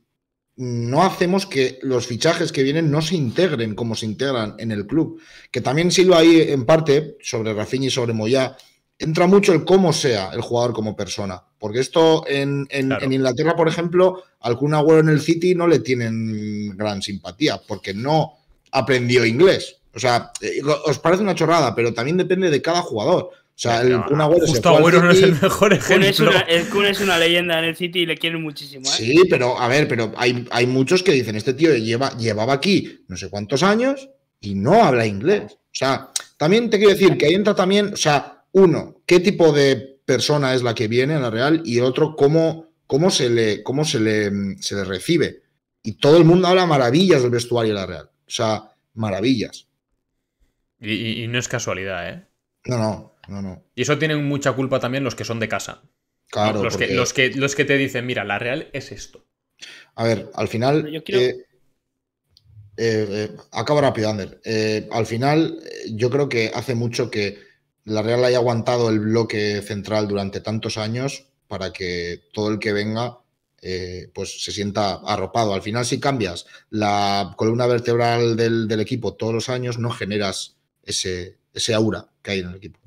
no hacemos que los fichajes que vienen no se integren como se integran en el club. Que también lo ahí en parte sobre Rafinha y sobre Moyá. Entra mucho el cómo sea el jugador como persona. Porque esto en, en, en Inglaterra, por ejemplo, algún Kun en el City no le tienen gran simpatía porque no aprendió inglés. O sea, eh, os parece una chorrada, pero también depende de cada jugador. O sea, el Kun Agüero no es el mejor ejemplo. el Kun es una leyenda en el City y le quieren muchísimo. ¿eh? Sí, pero a ver, pero hay, muchos que dicen, este tío lleva, llevaba aquí no sé cuántos años y no habla inglés. O sea, también te quiero decir que ahí entra también, o sea, uno, qué tipo de persona es la que viene a la Real y otro, cómo, cómo, se, le, cómo se, le, mm, se le recibe. Y todo el mundo habla maravillas del vestuario de la Real. O sea, maravillas. Y, no es casualidad, ¿eh? No, no, no, no. Y eso tienen mucha culpa también los que son de casa. Claro. Los, que, los, que, te dicen, mira, la real es esto. A ver, al final. Yo eh, eh, eh, acabo rápido, Ander. al final, yo creo que hace mucho que la Real haya aguantado el bloque central durante tantos años para que todo el que venga pues se sienta arropado. Al final, si cambias la columna vertebral del, del equipo todos los años, no generas ese, aura que hay en el equipo.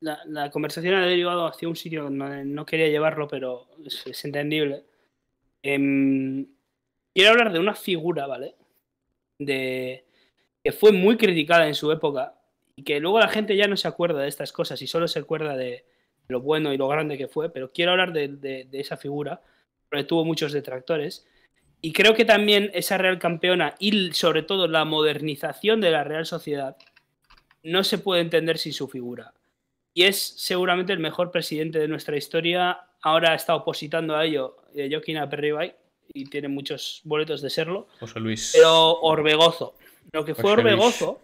la, conversación ha derivado hacia un sitio donde no quería llevarlo, pero es, entendible. Em, quiero hablar de una figura, ¿vale? De, que fue muy criticada en su época y que luego la gente ya no se acuerda de estas cosas y solo se acuerda de lo bueno y lo grande que fue, pero quiero hablar de, de esa figura, porque tuvo muchos detractores. Y creo que también esa Real Campeona y sobre todo la modernización de la Real Sociedad no se puede entender sin su figura. Y es seguramente el mejor presidente de nuestra historia. Ahora está opositando a ello eh, Joaquín Aperribay y tiene muchos boletos de serlo. José Luis. Pero Orbegozo. Lo que fue Orbegozo,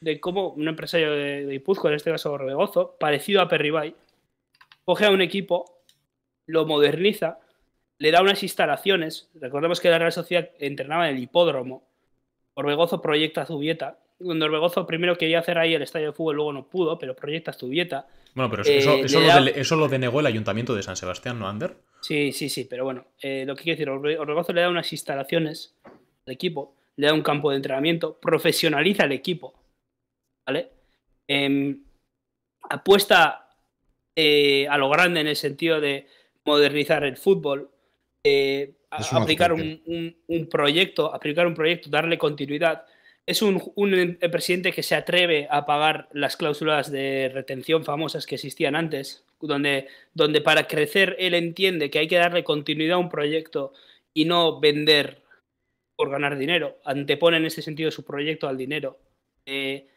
de cómo un empresario de, de en este caso Orbegozo, parecido a Aperribay, coge a un equipo, lo moderniza, le da unas instalaciones. Recordemos que la Real Sociedad entrenaba en el hipódromo. Orbegozo proyecta Zubieta Orbegozo primero quería hacer ahí el estadio de fútbol, luego no pudo, pero proyectas tu dieta Bueno, pero eh, eso, lo denegó el ayuntamiento de San Sebastián, ¿no, Ander? Sí, sí, sí, pero bueno, eh, lo que quiero decir, Orbegozo le da unas instalaciones al equipo, le da un campo de entrenamiento, profesionaliza el equipo, ¿vale? Em, apuesta eh, a lo grande en el sentido de modernizar el fútbol, aplicar un, un proyecto, aplicar un proyecto, darle continuidad es un, em, eh, presidente que se atreve a pagar las cláusulas de retención famosas que existían antes, donde, donde para crecer él entiende que hay que darle continuidad a un proyecto y no vender por ganar dinero. Antepone en ese sentido su proyecto al dinero. Eh,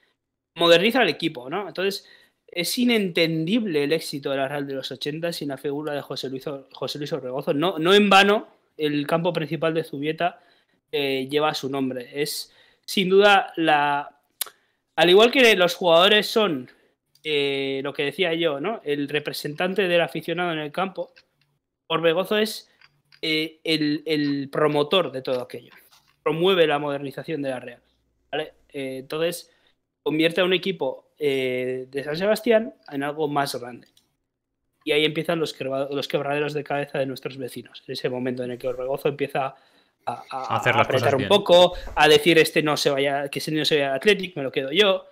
moderniza al equipo, ¿no? Entonces, es inentendible el éxito de la Real de los 80 sin la figura de José Luis, José Luis Orregozo. No, no en vano, el campo principal de Zubieta eh, lleva su nombre. Es sin duda, al igual que los jugadores son eh, lo que decía yo, ¿no? El representante del aficionado en el campo, Orbegozo es eh, el, promotor de todo aquello. Promueve la modernización de la Real. Eh, entonces, convierte a un equipo de San Sebastián en algo más grande. Y ahí empiezan los, los quebraderos de cabeza de nuestros vecinos, en ese momento en el que Orbegozo empieza a, apretar un poco, a decir este no se vaya, que ese no se vaya al Athletic, me lo quedo yo.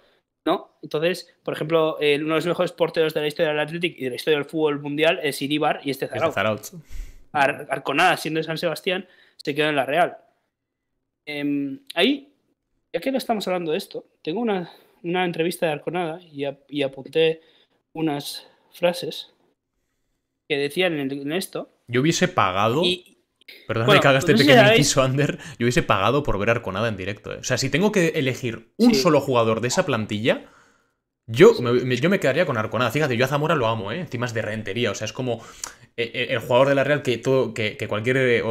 ¿No? Entonces, por ejemplo, uno de los mejores porteros de la historia del Athletic y de la historia del fútbol mundial es Iribar y este Zaraut. Este Arconada, siendo de San Sebastián, se quedó en la Real. Em, ahí, ya que no estamos hablando de esto, tengo una, una entrevista de Arconada y, apunté unas frases que decían en, esto. Yo hubiese pagado Perdón, me cagaste pequeño piso, Ander. Yo hubiese pagado por ver Arconada en directo. Eh. O sea, si tengo que elegir un solo jugador de esa plantilla, yo, me, yo me quedaría con Arconada. Fíjate, yo a Zamora lo amo, ¿eh? Encima es de rentería. O sea, es como eh, eh, el jugador de la Real que, que, cualquier,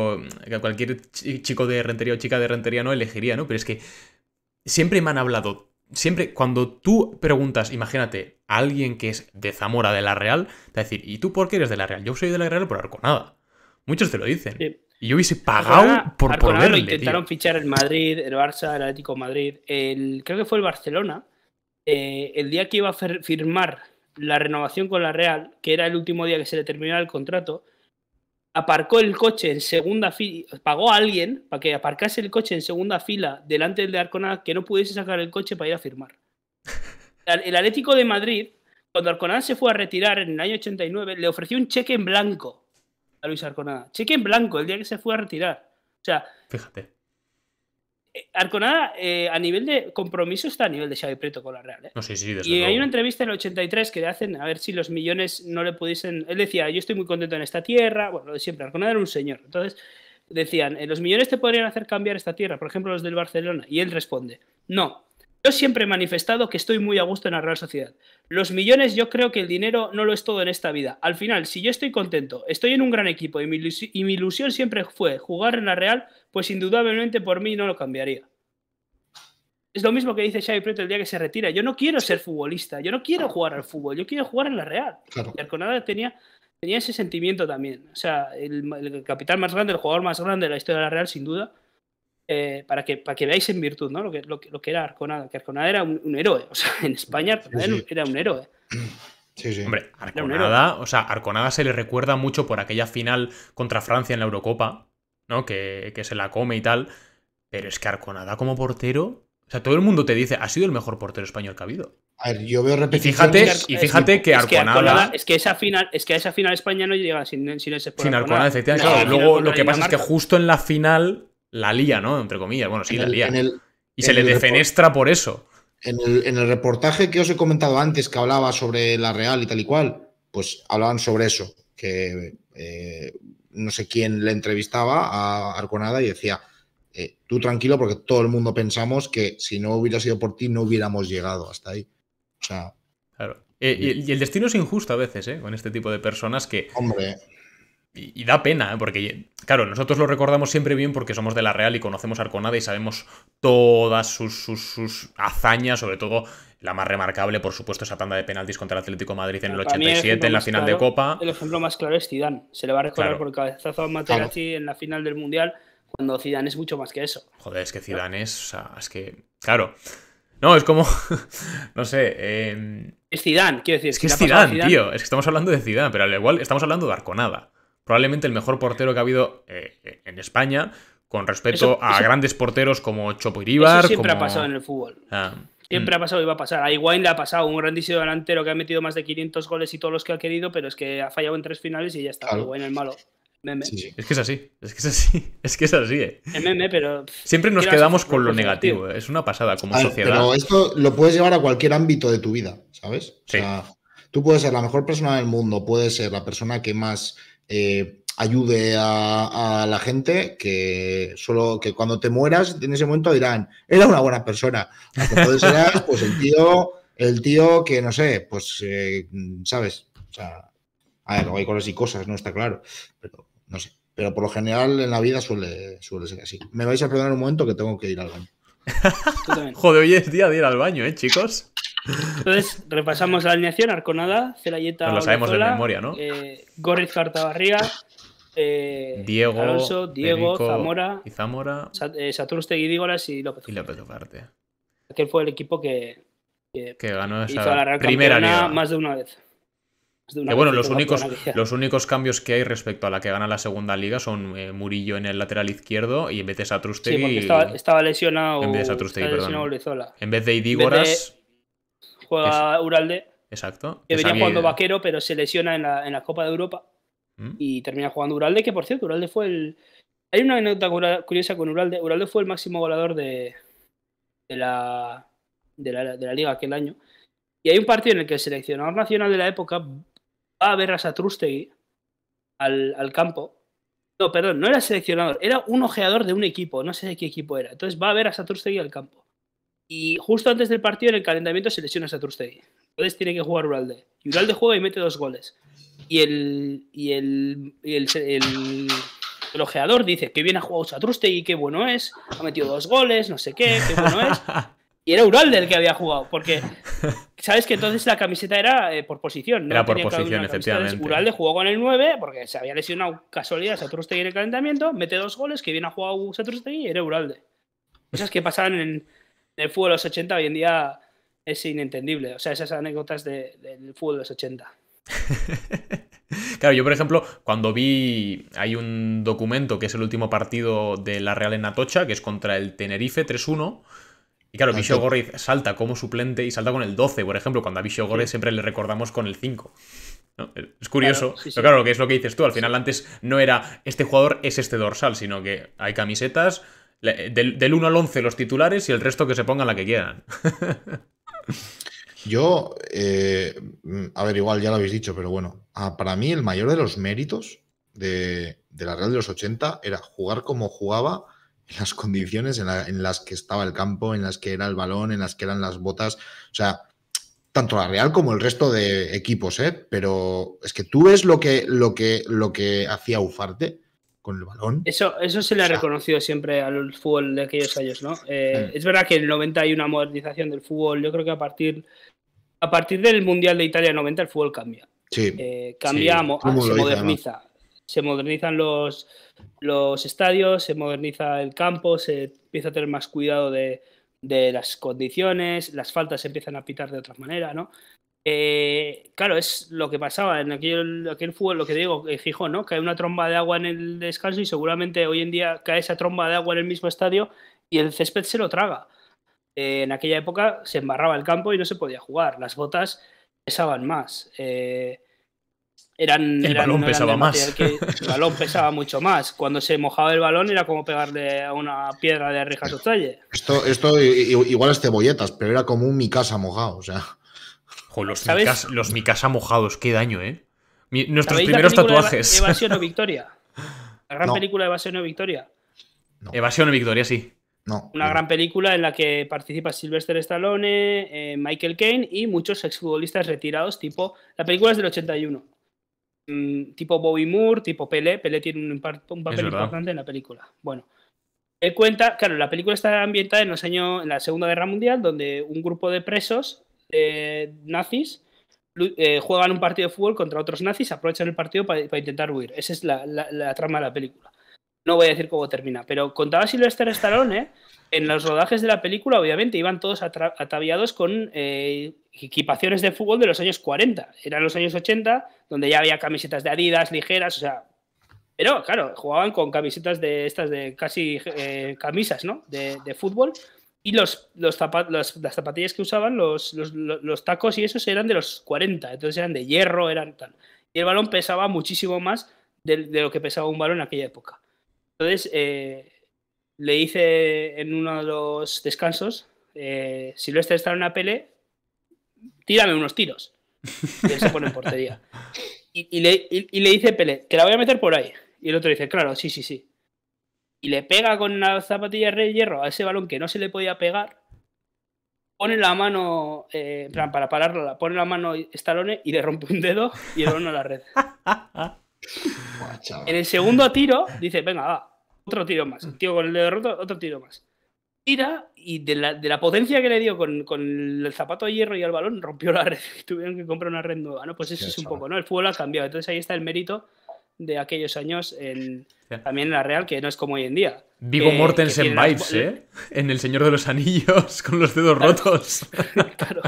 cualquier chico de rentería o chica de rentería no elegiría, ¿no? Pero es que siempre me han hablado siempre cuando tú preguntas, imagínate, a alguien que es de Zamora, de la Real, te va a decir, ¿y tú por qué eres de la Real? Yo soy de la Real por Arconada. Muchos te lo dicen. Y yo hubiese pagado por, por intentaron fichar el Madrid, el Barça, el Atlético de Madrid. El, creo que fue el Barcelona. Eh, el día que iba a firmar la renovación con la Real, que era el último día que se le terminaba el contrato, aparcó el coche en segunda fila, pagó a alguien para que aparcase el coche en segunda fila delante del de Arconada que no pudiese sacar el coche para ir a firmar. *laughs* El Atlético de Madrid, cuando Arconada se fue a retirar en el año 89, le ofreció un cheque en blanco a Luis Arconada. Cheque en blanco el día que se fue a retirar. O sea. Fíjate. Eh, Arconada, eh, a nivel de compromiso, está a nivel de Xavi Preto con la Real. ¿eh? No, sé si y hay una entrevista en el 83 que le hacen a ver si los millones no le pudiesen. Él decía, yo estoy muy contento en esta tierra. Bueno, lo de siempre, Arconada era un señor. Entonces decían, los millones te podrían hacer cambiar esta tierra, por ejemplo, los del Barcelona. Y él responde, no, siempre he manifestado que estoy muy a gusto en la Real Sociedad. Los millones, yo creo que el dinero no lo es todo en esta vida. Al final, si yo estoy contento, estoy en un gran equipo y mi, ilusión, siempre fue jugar en la Real, pues indudablemente por mí no lo cambiaría. Es lo mismo que dice Xavi Prieto el día que se retira. Yo no quiero ser futbolista, yo no quiero jugar al fútbol, yo quiero jugar en la Real. Y Arconada tenía, tenía ese sentimiento también. O sea, el, el capital más grande, el jugador más grande de la historia de la Real, sin duda, eh, para, que, para que veáis en virtud ¿no? lo, que, lo, que era Arconada, que Arconada era un, héroe, o sea, en España Arconada era un héroe. Sí, sí. Hombre, Arconada, o sea, Arconada se le recuerda mucho por aquella final contra Francia en la Eurocopa, ¿no? Que, se la come y tal. Pero es que Arconada como portero. O sea, todo el mundo te dice, ha sido el mejor portero español que ha habido. A ver, yo veo Y fíjate, y fíjate que, Arconada, es que esa final, es que a esa final España no llega sin, sin ese Sin Arconada, efectivamente. luego lo que pasa es que justo en la final la lía, ¿no? Entre comillas. Bueno, sí, la lía. y se le defenestra por eso. En el, reportaje que os he comentado antes, que hablaba sobre la Real y tal y cual, pues hablaban sobre eso. Que eh, no sé quién le entrevistaba a Arconada y decía, eh, tú tranquilo porque todo el mundo pensamos que si no hubiera sido por ti no hubiéramos llegado hasta ahí. O sea... Claro. Eh, y, y, el destino es injusto a veces, ¿eh? Con este tipo de personas que... Hombre y, da pena, ¿eh? porque, claro, nosotros lo recordamos siempre bien porque somos de la Real y conocemos a Arconada y sabemos todas sus, hazañas, sobre todo la más remarcable, por supuesto, esa tanda de penaltis contra el Atlético de Madrid en el 87, en la final de Copa. El ejemplo más claro es Zidane. Se le va a recordar por por cabezazo a Materazzi en la final del Mundial, cuando Zidane es mucho más que eso. Joder, es que Zidane es... O sea, es que... Claro. No, es como... *laughs* no sé... Eh, es Zidane, quiero decir. Es que es Zidane, tío. Es que estamos hablando de Zidane, pero al igual estamos hablando de Arconada probablemente el mejor portero que ha habido eh, eh, en España con respecto a grandes porteros como Chopo Iribar. Eso siempre ha pasado en el fútbol. Ah, mm. siempre ha pasado y va a pasar. A Iguain le ha pasado, un grandísimo delantero que ha metido más de 500 goles y todos los que ha querido, pero es que ha fallado en tres finales y ya está. Bueno, el malo. Es que es así, es que es así, *laughs* es que es así. Eh. pero... Siempre nos quedamos con lo negativo, es una pasada como sociedad. Pero esto lo puedes llevar a cualquier ámbito de tu vida, ¿sabes? O sea, tú puedes ser la mejor persona del mundo, puedes ser la persona que más eh, ayude a, la gente que solo que cuando te mueras en ese momento dirán, era una buena persona. pues el tío, el tío que no sé, pues eh, sabes, a ver, hay cosas y cosas, no está claro, pero no sé. Pero por lo general en la vida suele, suele ser así. Me vais a perdonar un momento que tengo que ir al baño. *laughs* Joder, hoy es día de ir al baño, ¿eh, chicos? Entonces, repasamos la alineación: Arconada, Celayeta. la memoria, ¿no? Eh, Cartabarría, eh, Diego, Alonso, Diego, Zamora, y Zamora, eh, y López. Y López Parte. Aquel fue el equipo que, ganó esa primera liga. más de una vez. bueno, los únicos, los únicos cambios que hay respecto a la que gana la segunda liga son eh, Murillo en el lateral izquierdo y en vez de Satrustegui. estaba, lesionado. En vez de Satrustegui, En vez de Idígoras. Juega Uralde. Exacto. Que venía jugando Vaquero, pero se lesiona en la, en la Copa de Europa. ¿Mm? Y termina jugando Uralde, que por cierto, Uralde fue el. Hay una anécdota curiosa con Uralde. Uralde fue el máximo goleador de, de, la, de, la, liga aquel año. Y hay un partido en el que el seleccionador nacional de la época va a ver a Satrustegui al, al campo. No, perdón, no era seleccionador, era un ojeador de un equipo, no sé de qué equipo era. Entonces va a ver a Satrustegui al campo. Y justo antes del partido, en el calentamiento, se lesiona Satrustegui. Entonces tiene que jugar Uralde. Y Uralde juega y mete dos goles. Y el, y el, ojeador dice que bien ha jugado Satrustegui, y qué bueno es. Ha metido dos goles, no sé qué, qué bueno es. *laughs* Y era Uralde el que había jugado, porque sabes que entonces la camiseta era eh, por posición. No era por posición, efectivamente. Uralde jugó con el 9 porque se había lesionado casualidad Satrustei en el calentamiento, mete dos goles, que bien ha jugado Satrustei y era Uralde. Cosas que pasaban en, el fútbol de los 80 hoy en día es inentendible. O sea, esas anécdotas del fútbol de los 80. *laughs* Claro, yo por ejemplo, cuando vi, hay un documento que es el último partido de la Real en Atocha, que es contra el Tenerife 3-1, y claro, Visio Gorriz salta como suplente y salta con el 12, por ejemplo, cuando a Visio Gorriz siempre le recordamos con el 5. Es curioso, pero claro, lo que es lo que dices tú, al final antes no era este jugador es este dorsal, sino que hay camisetas, eh, del, 1 al 11 los titulares y el resto que se pongan la que quieran. *laughs* Yo, eh, mm, a ver, igual ya lo habéis dicho, pero bueno, ah, para mí el mayor de los méritos de, la Real de los 80 era jugar como jugaba en las *laughs* condiciones en, las que estaba el campo, en las que era el balón, en las que eran las botas. O sea, tanto la Real como el resto de equipos, ¿eh? Pero es que tú ves lo que, lo que, lo que hacía Ufarte con el balón. Eso, eso se le ha reconocido siempre al fútbol de aquellos años, ¿no? Eh, es verdad que en el 90 hay una modernización del fútbol. Yo creo que a partir, a partir del Mundial de Italia 90 el fútbol cambia. Sí. Eh, se moderniza. Se modernizan los, los estadios, se moderniza el campo, se empieza a tener más cuidado de, de las condiciones, las faltas se empiezan a pitar de otra manera, ¿no? Eh, claro, es lo que pasaba en aquel, aquel fútbol, lo que digo, fijo ¿no? Cae una tromba de agua en el descanso y seguramente hoy en día cae esa tromba de agua en el mismo estadio y el césped se lo traga. Eh, en aquella época se embarraba el campo y no se podía jugar. Las botas pesaban más. Eh, el balón pesaba más. *laughs* el balón pesaba mucho más. Cuando se mojaba el balón era como pegarle a una piedra de rejas o talle. Esto, esto igual es cebolletas, pero era como un mi casa mojado, o sea los, mojados, qué daño, ¿eh? nuestros primeros tatuajes. evasión o Victoria. *laughs* La gran película de Evasión o Victoria. Evasión o Victoria, sí. No, Una gran película en la que participa Sylvester Stallone, eh, Michael Caine y muchos exfutbolistas retirados, tipo. La película es del 81. Mm, tipo Bobby Moore, tipo Pele. Pele tiene un, un papel importante en la película. Bueno. Él cuenta, claro, la película está ambientada en los años, en la Segunda Guerra Mundial, donde un grupo de presos nazis eh, juegan un partido de fútbol contra otros nazis, aprovechan el partido para, intentar huir. Esa es la, trama de la película. No voy a decir cómo termina, pero contaba Sylvester Stallone, en los rodajes de la película, obviamente, iban todos ataviados con eh, equipaciones de fútbol de los años 40. Eran los años 80, donde ya había camisetas de Adidas ligeras, o sea. Pero, claro, jugaban con camisetas de estas de casi eh, camisas, de fútbol. Y los, los, las zapatillas que usaban, los, tacos y esos eran de los 40, entonces eran de hierro, eran tal. Y el balón pesaba muchísimo más de, lo que pesaba un balón en aquella época. Entonces, eh, le hice en uno de los descansos, eh, si no está en una pele, tírame unos tiros. Y se pone en portería. *laughs* Y, le, le, dice Pele, que la voy a meter por ahí. Y el otro dice, claro, sí, sí, sí y le pega con la zapatilla de hierro a ese balón que no se le podía pegar, pone la mano, eh, para pararla, pone la mano estalone y le rompe un dedo y el balón a la red. *laughs* en el segundo tiro, dice, venga, va, otro tiro más. tío con el dedo roto, otro tiro más. Tira y de la, de la potencia que le dio con, con, el zapato de hierro y el balón, rompió la red. *laughs* Tuvieron que comprar una red nueva, ¿no? Pues eso es un poco, ¿no? El fútbol ha cambiado. Entonces ahí está el mérito de aquellos años en, también en la Real, que no es como hoy en día. Vigo Mortensen vibes, ¿eh? En El Señor de los Anillos, *laughs* con los dedos rotos. *laughs* claro.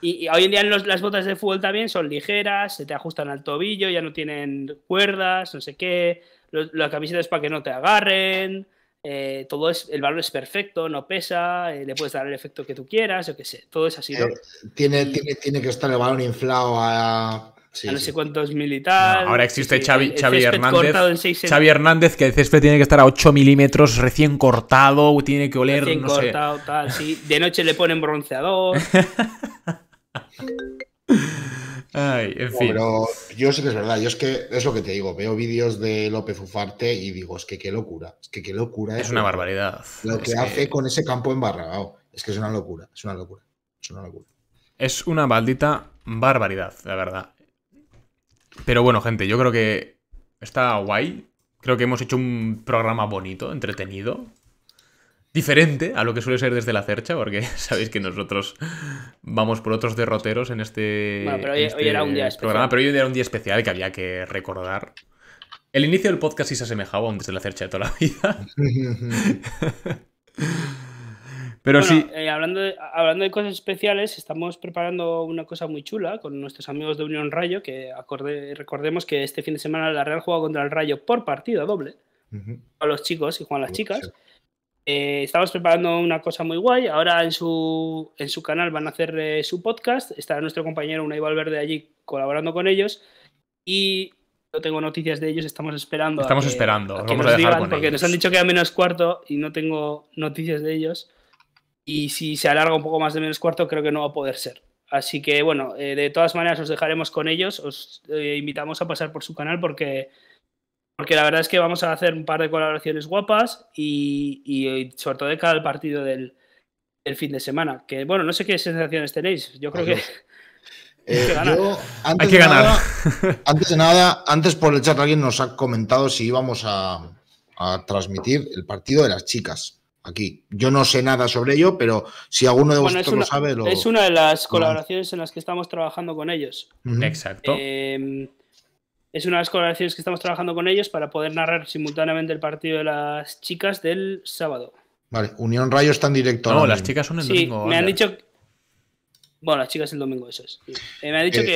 Y, hoy en día las botas de fútbol también son ligeras, se te ajustan al tobillo, ya no tienen cuerdas, no sé qué. la camiseta es para que no te agarren. Eh, todo es, el balón es perfecto, no pesa, eh, le puedes dar el efecto que tú quieras, yo qué sé, todo es así. Eh, tiene, tiene, tiene, que estar el balón inflado a, no sé cuántos militares. ahora existe Xavi, Hernández. Xavi Hernández, que el tiene que estar a 8 milímetros, recién cortado, tiene que oler, recién cortado, De noche le ponen bronceador. *laughs* Pero yo sé que es verdad, yo es que es lo que te digo, veo vídeos de López Ufarte y digo, es que qué locura, es que qué locura. Es, una barbaridad. Lo que hace con ese campo embarrado, es que es una locura, es una locura, es una locura. Es una maldita barbaridad, la verdad. Pero bueno, gente, yo creo que está guay. Creo que hemos hecho un programa bonito, entretenido. Diferente a lo que suele ser desde la cercha, porque *laughs* sabéis que nosotros vamos por otros derroteros en este, bueno, pero hoy, este era un día programa, especial. pero hoy era un día especial que había que recordar. El inicio del podcast sí se asemejaba a un desde la cercha de toda la vida. *laughs* Pero sí. Eh, hablando, de, hablando de cosas especiales, estamos preparando una cosa muy chula con nuestros amigos de Unión Rayo, que recordemos que este fin de semana la Real juega contra el Rayo por partido doble. Con A los chicos y juegan las chicas. Eh, estamos preparando una cosa muy guay. Ahora en su, en su canal van a hacer eh, su podcast. Estará nuestro compañero Unai Valverde allí colaborando con ellos. Y no tengo noticias de ellos, estamos esperando. Estamos esperando, vamos a dejar porque nos han dicho que a menos cuarto y no tengo noticias de ellos y si se alarga un poco más de menos cuarto creo que no va a poder ser. Así que bueno, eh, de todas maneras os dejaremos con ellos, os eh, invitamos a pasar por su canal porque, porque la verdad es que vamos a hacer un par de colaboraciones guapas y, eh, sobre todo de cada partido del, fin de semana. Que bueno, no sé qué sensaciones tenéis, yo creo que... *laughs* Hay que ganar. *laughs* antes de nada, antes por el chat alguien nos ha comentado si íbamos a transmitir el partido de las chicas aquí. Yo no sé nada sobre ello, pero si alguno de vosotros lo sabe, lo... Es una de las colaboraciones en las que estamos trabajando con ellos. Exacto. Em, es una de las colaboraciones que estamos trabajando con ellos para poder narrar simultáneamente el partido de las chicas del sábado. Vale, Unión Rayo está en directo. No, las chicas son el sí, domingo. Me han dicho. Bueno, las chicas el domingo, eso es. Eh, me han dicho eh,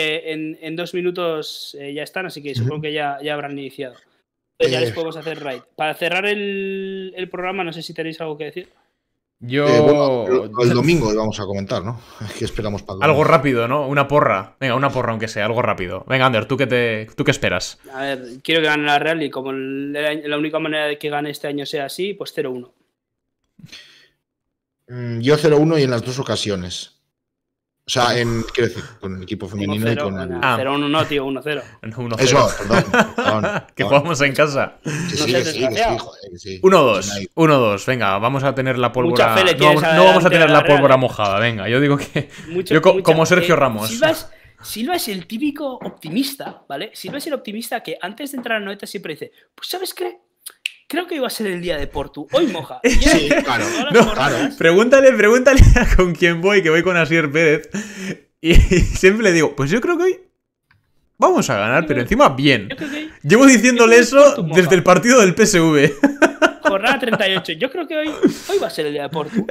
que en, dos minutos eh, ya están, así que supongo que ya, ya habrán iniciado ya eh, les podemos hacer raid. Para cerrar el, programa, no sé si tenéis algo que decir. Yo. el, eh, domingo lo vamos a comentar, ¿no? *laughs* que esperamos para Algo rápido, ¿no? Una porra. Venga, una porra, aunque sea, algo rápido. Venga, Ander, ¿tú qué, tú qué esperas? A ver, quiero que gane la Real y como la única manera de que gane este año sea así, pues 0-1. Mm, yo 0-1 y en las dos ocasiones. O sea, en, quiero decir, con el equipo femenino y con el. Ah. 0-1, tío, 1-0. *laughs* Eso, perdón, perdón, *laughs* Que jugamos en casa. Sí, sí, sí, sí, 1-2, 1-2, venga, vamos a tener la pólvora. Mucha no, vamos, a tener la, pólvora ¿eh? mojada, venga. Yo digo que. Mucho, yo como Sergio Ramos. Silva es el típico optimista, ¿vale? Silva es el optimista que antes de entrar a Noeta siempre dice: Pues, ¿sabes qué? creo que hoy va a ser el día de Portu. Hoy moja. *laughs* Pregúntale, pregúntale a con quién voy, que voy con Asier Pérez. Y, *laughs* siempre le digo, pues yo creo que hoy vamos a ganar, pero encima bien. Llevo diciéndole eso desde el partido del PSV. *laughs* Jornada 38. Yo creo que hoy, hoy va a ser el día de Portu.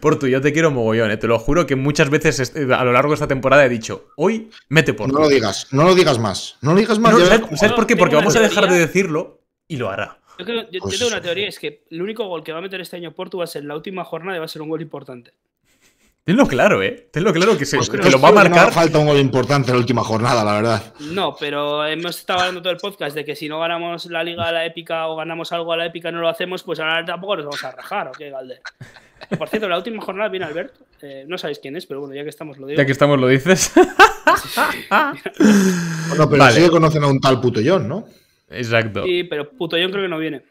Portu, yo, te quiero mogollón, eh. te lo juro que muchas veces eh, a lo largo de esta temporada he dicho, hoy mete Portu. No lo digas, no lo digas más. No digas más. ¿sabes por qué? Porque vamos a dejar de decirlo y lo hará. Yo, pues tengo una teoría, es que el único gol que va a meter este año Porto va a ser en la última jornada y va a ser un gol importante. Tenlo claro, ¿eh? Tenlo claro que, se, pues lo va a marcar. falta un gol importante en la última jornada, la verdad. No, pero hemos estado hablando todo el podcast de que si no ganamos la liga a la épica o ganamos algo a la épica no lo hacemos, pues ahora tampoco nos vamos a rajar, ¿ok, Galde? Galder? Por cierto, la última jornada viene Alberto. Eh, no sabéis quién es, pero bueno, ya que estamos lo digo. Ya que estamos lo dices. *laughs* bueno, pero sí conocen a un tal puto ¿no? Exacto. Sí, pero puto John creo que no viene.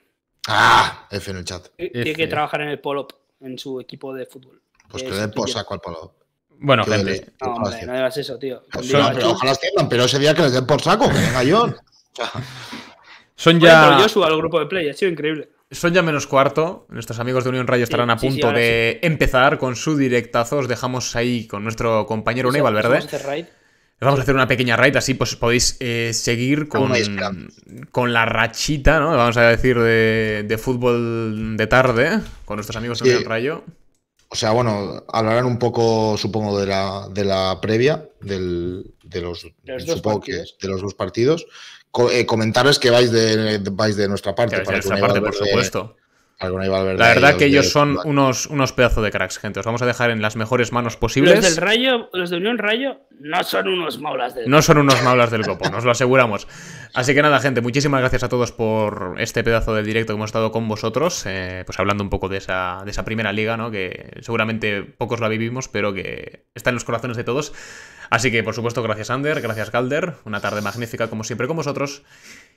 Ah, F en el chat. Tiene que trabajar en el polo, en su equipo de fútbol. Pues eh, que le den por saco al polo Bueno, gente. no, no eso, tío. pero pues ojalá estén, pero ese día que les den por saco, que venga John. *laughs* son ya. yo subo al grupo de ha sido increíble. Son ya menos cuarto. Nuestros amigos de Unión Rayo estarán a punto de empezar con su directazo. Os dejamos ahí con nuestro compañero Ney Valverde vamos a hacer una pequeña raid, así pues podéis eh, seguir con, con la rachita, ¿no? Vamos a decir, de, de fútbol de tarde, con nuestros amigos en el Rayo. O sea, bueno, hablarán un poco, supongo, de la, de la previa, de, los, de, los dos partidos. Eh, comentaros que vais de, vais de nuestra parte. para de nuestra parte, por supuesto la verdad que ellos son unos, unos pedazos de cracks, gente. Os vamos a dejar en las mejores manos posibles. Los del Rayo, los de Unión Rayo, no son unos maulas del No son unos maulas del copo, nos lo aseguramos. Así que nada, gente, muchísimas gracias a todos por este pedazo del directo que hemos estado con vosotros. Eh, pues hablando un poco de esa, de esa primera liga, ¿no? Que seguramente pocos la vivimos, pero que está en los corazones de todos. Así que, por supuesto, gracias Ander, gracias Calder. Una tarde magnífica, como siempre, con vosotros.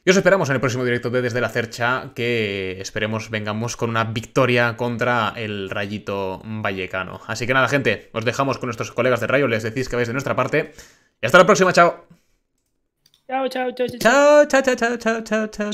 Y os esperamos en el próximo directo de Desde la Cercha, que esperemos vengamos con una victoria contra el Rayito Vallecano. Así que nada, gente, os dejamos con nuestros colegas de Rayo, les decís que vais de nuestra parte. Y hasta la próxima, chao. Chao, chao, chao. Chao, chao, chao, chao, chao, chao. chao.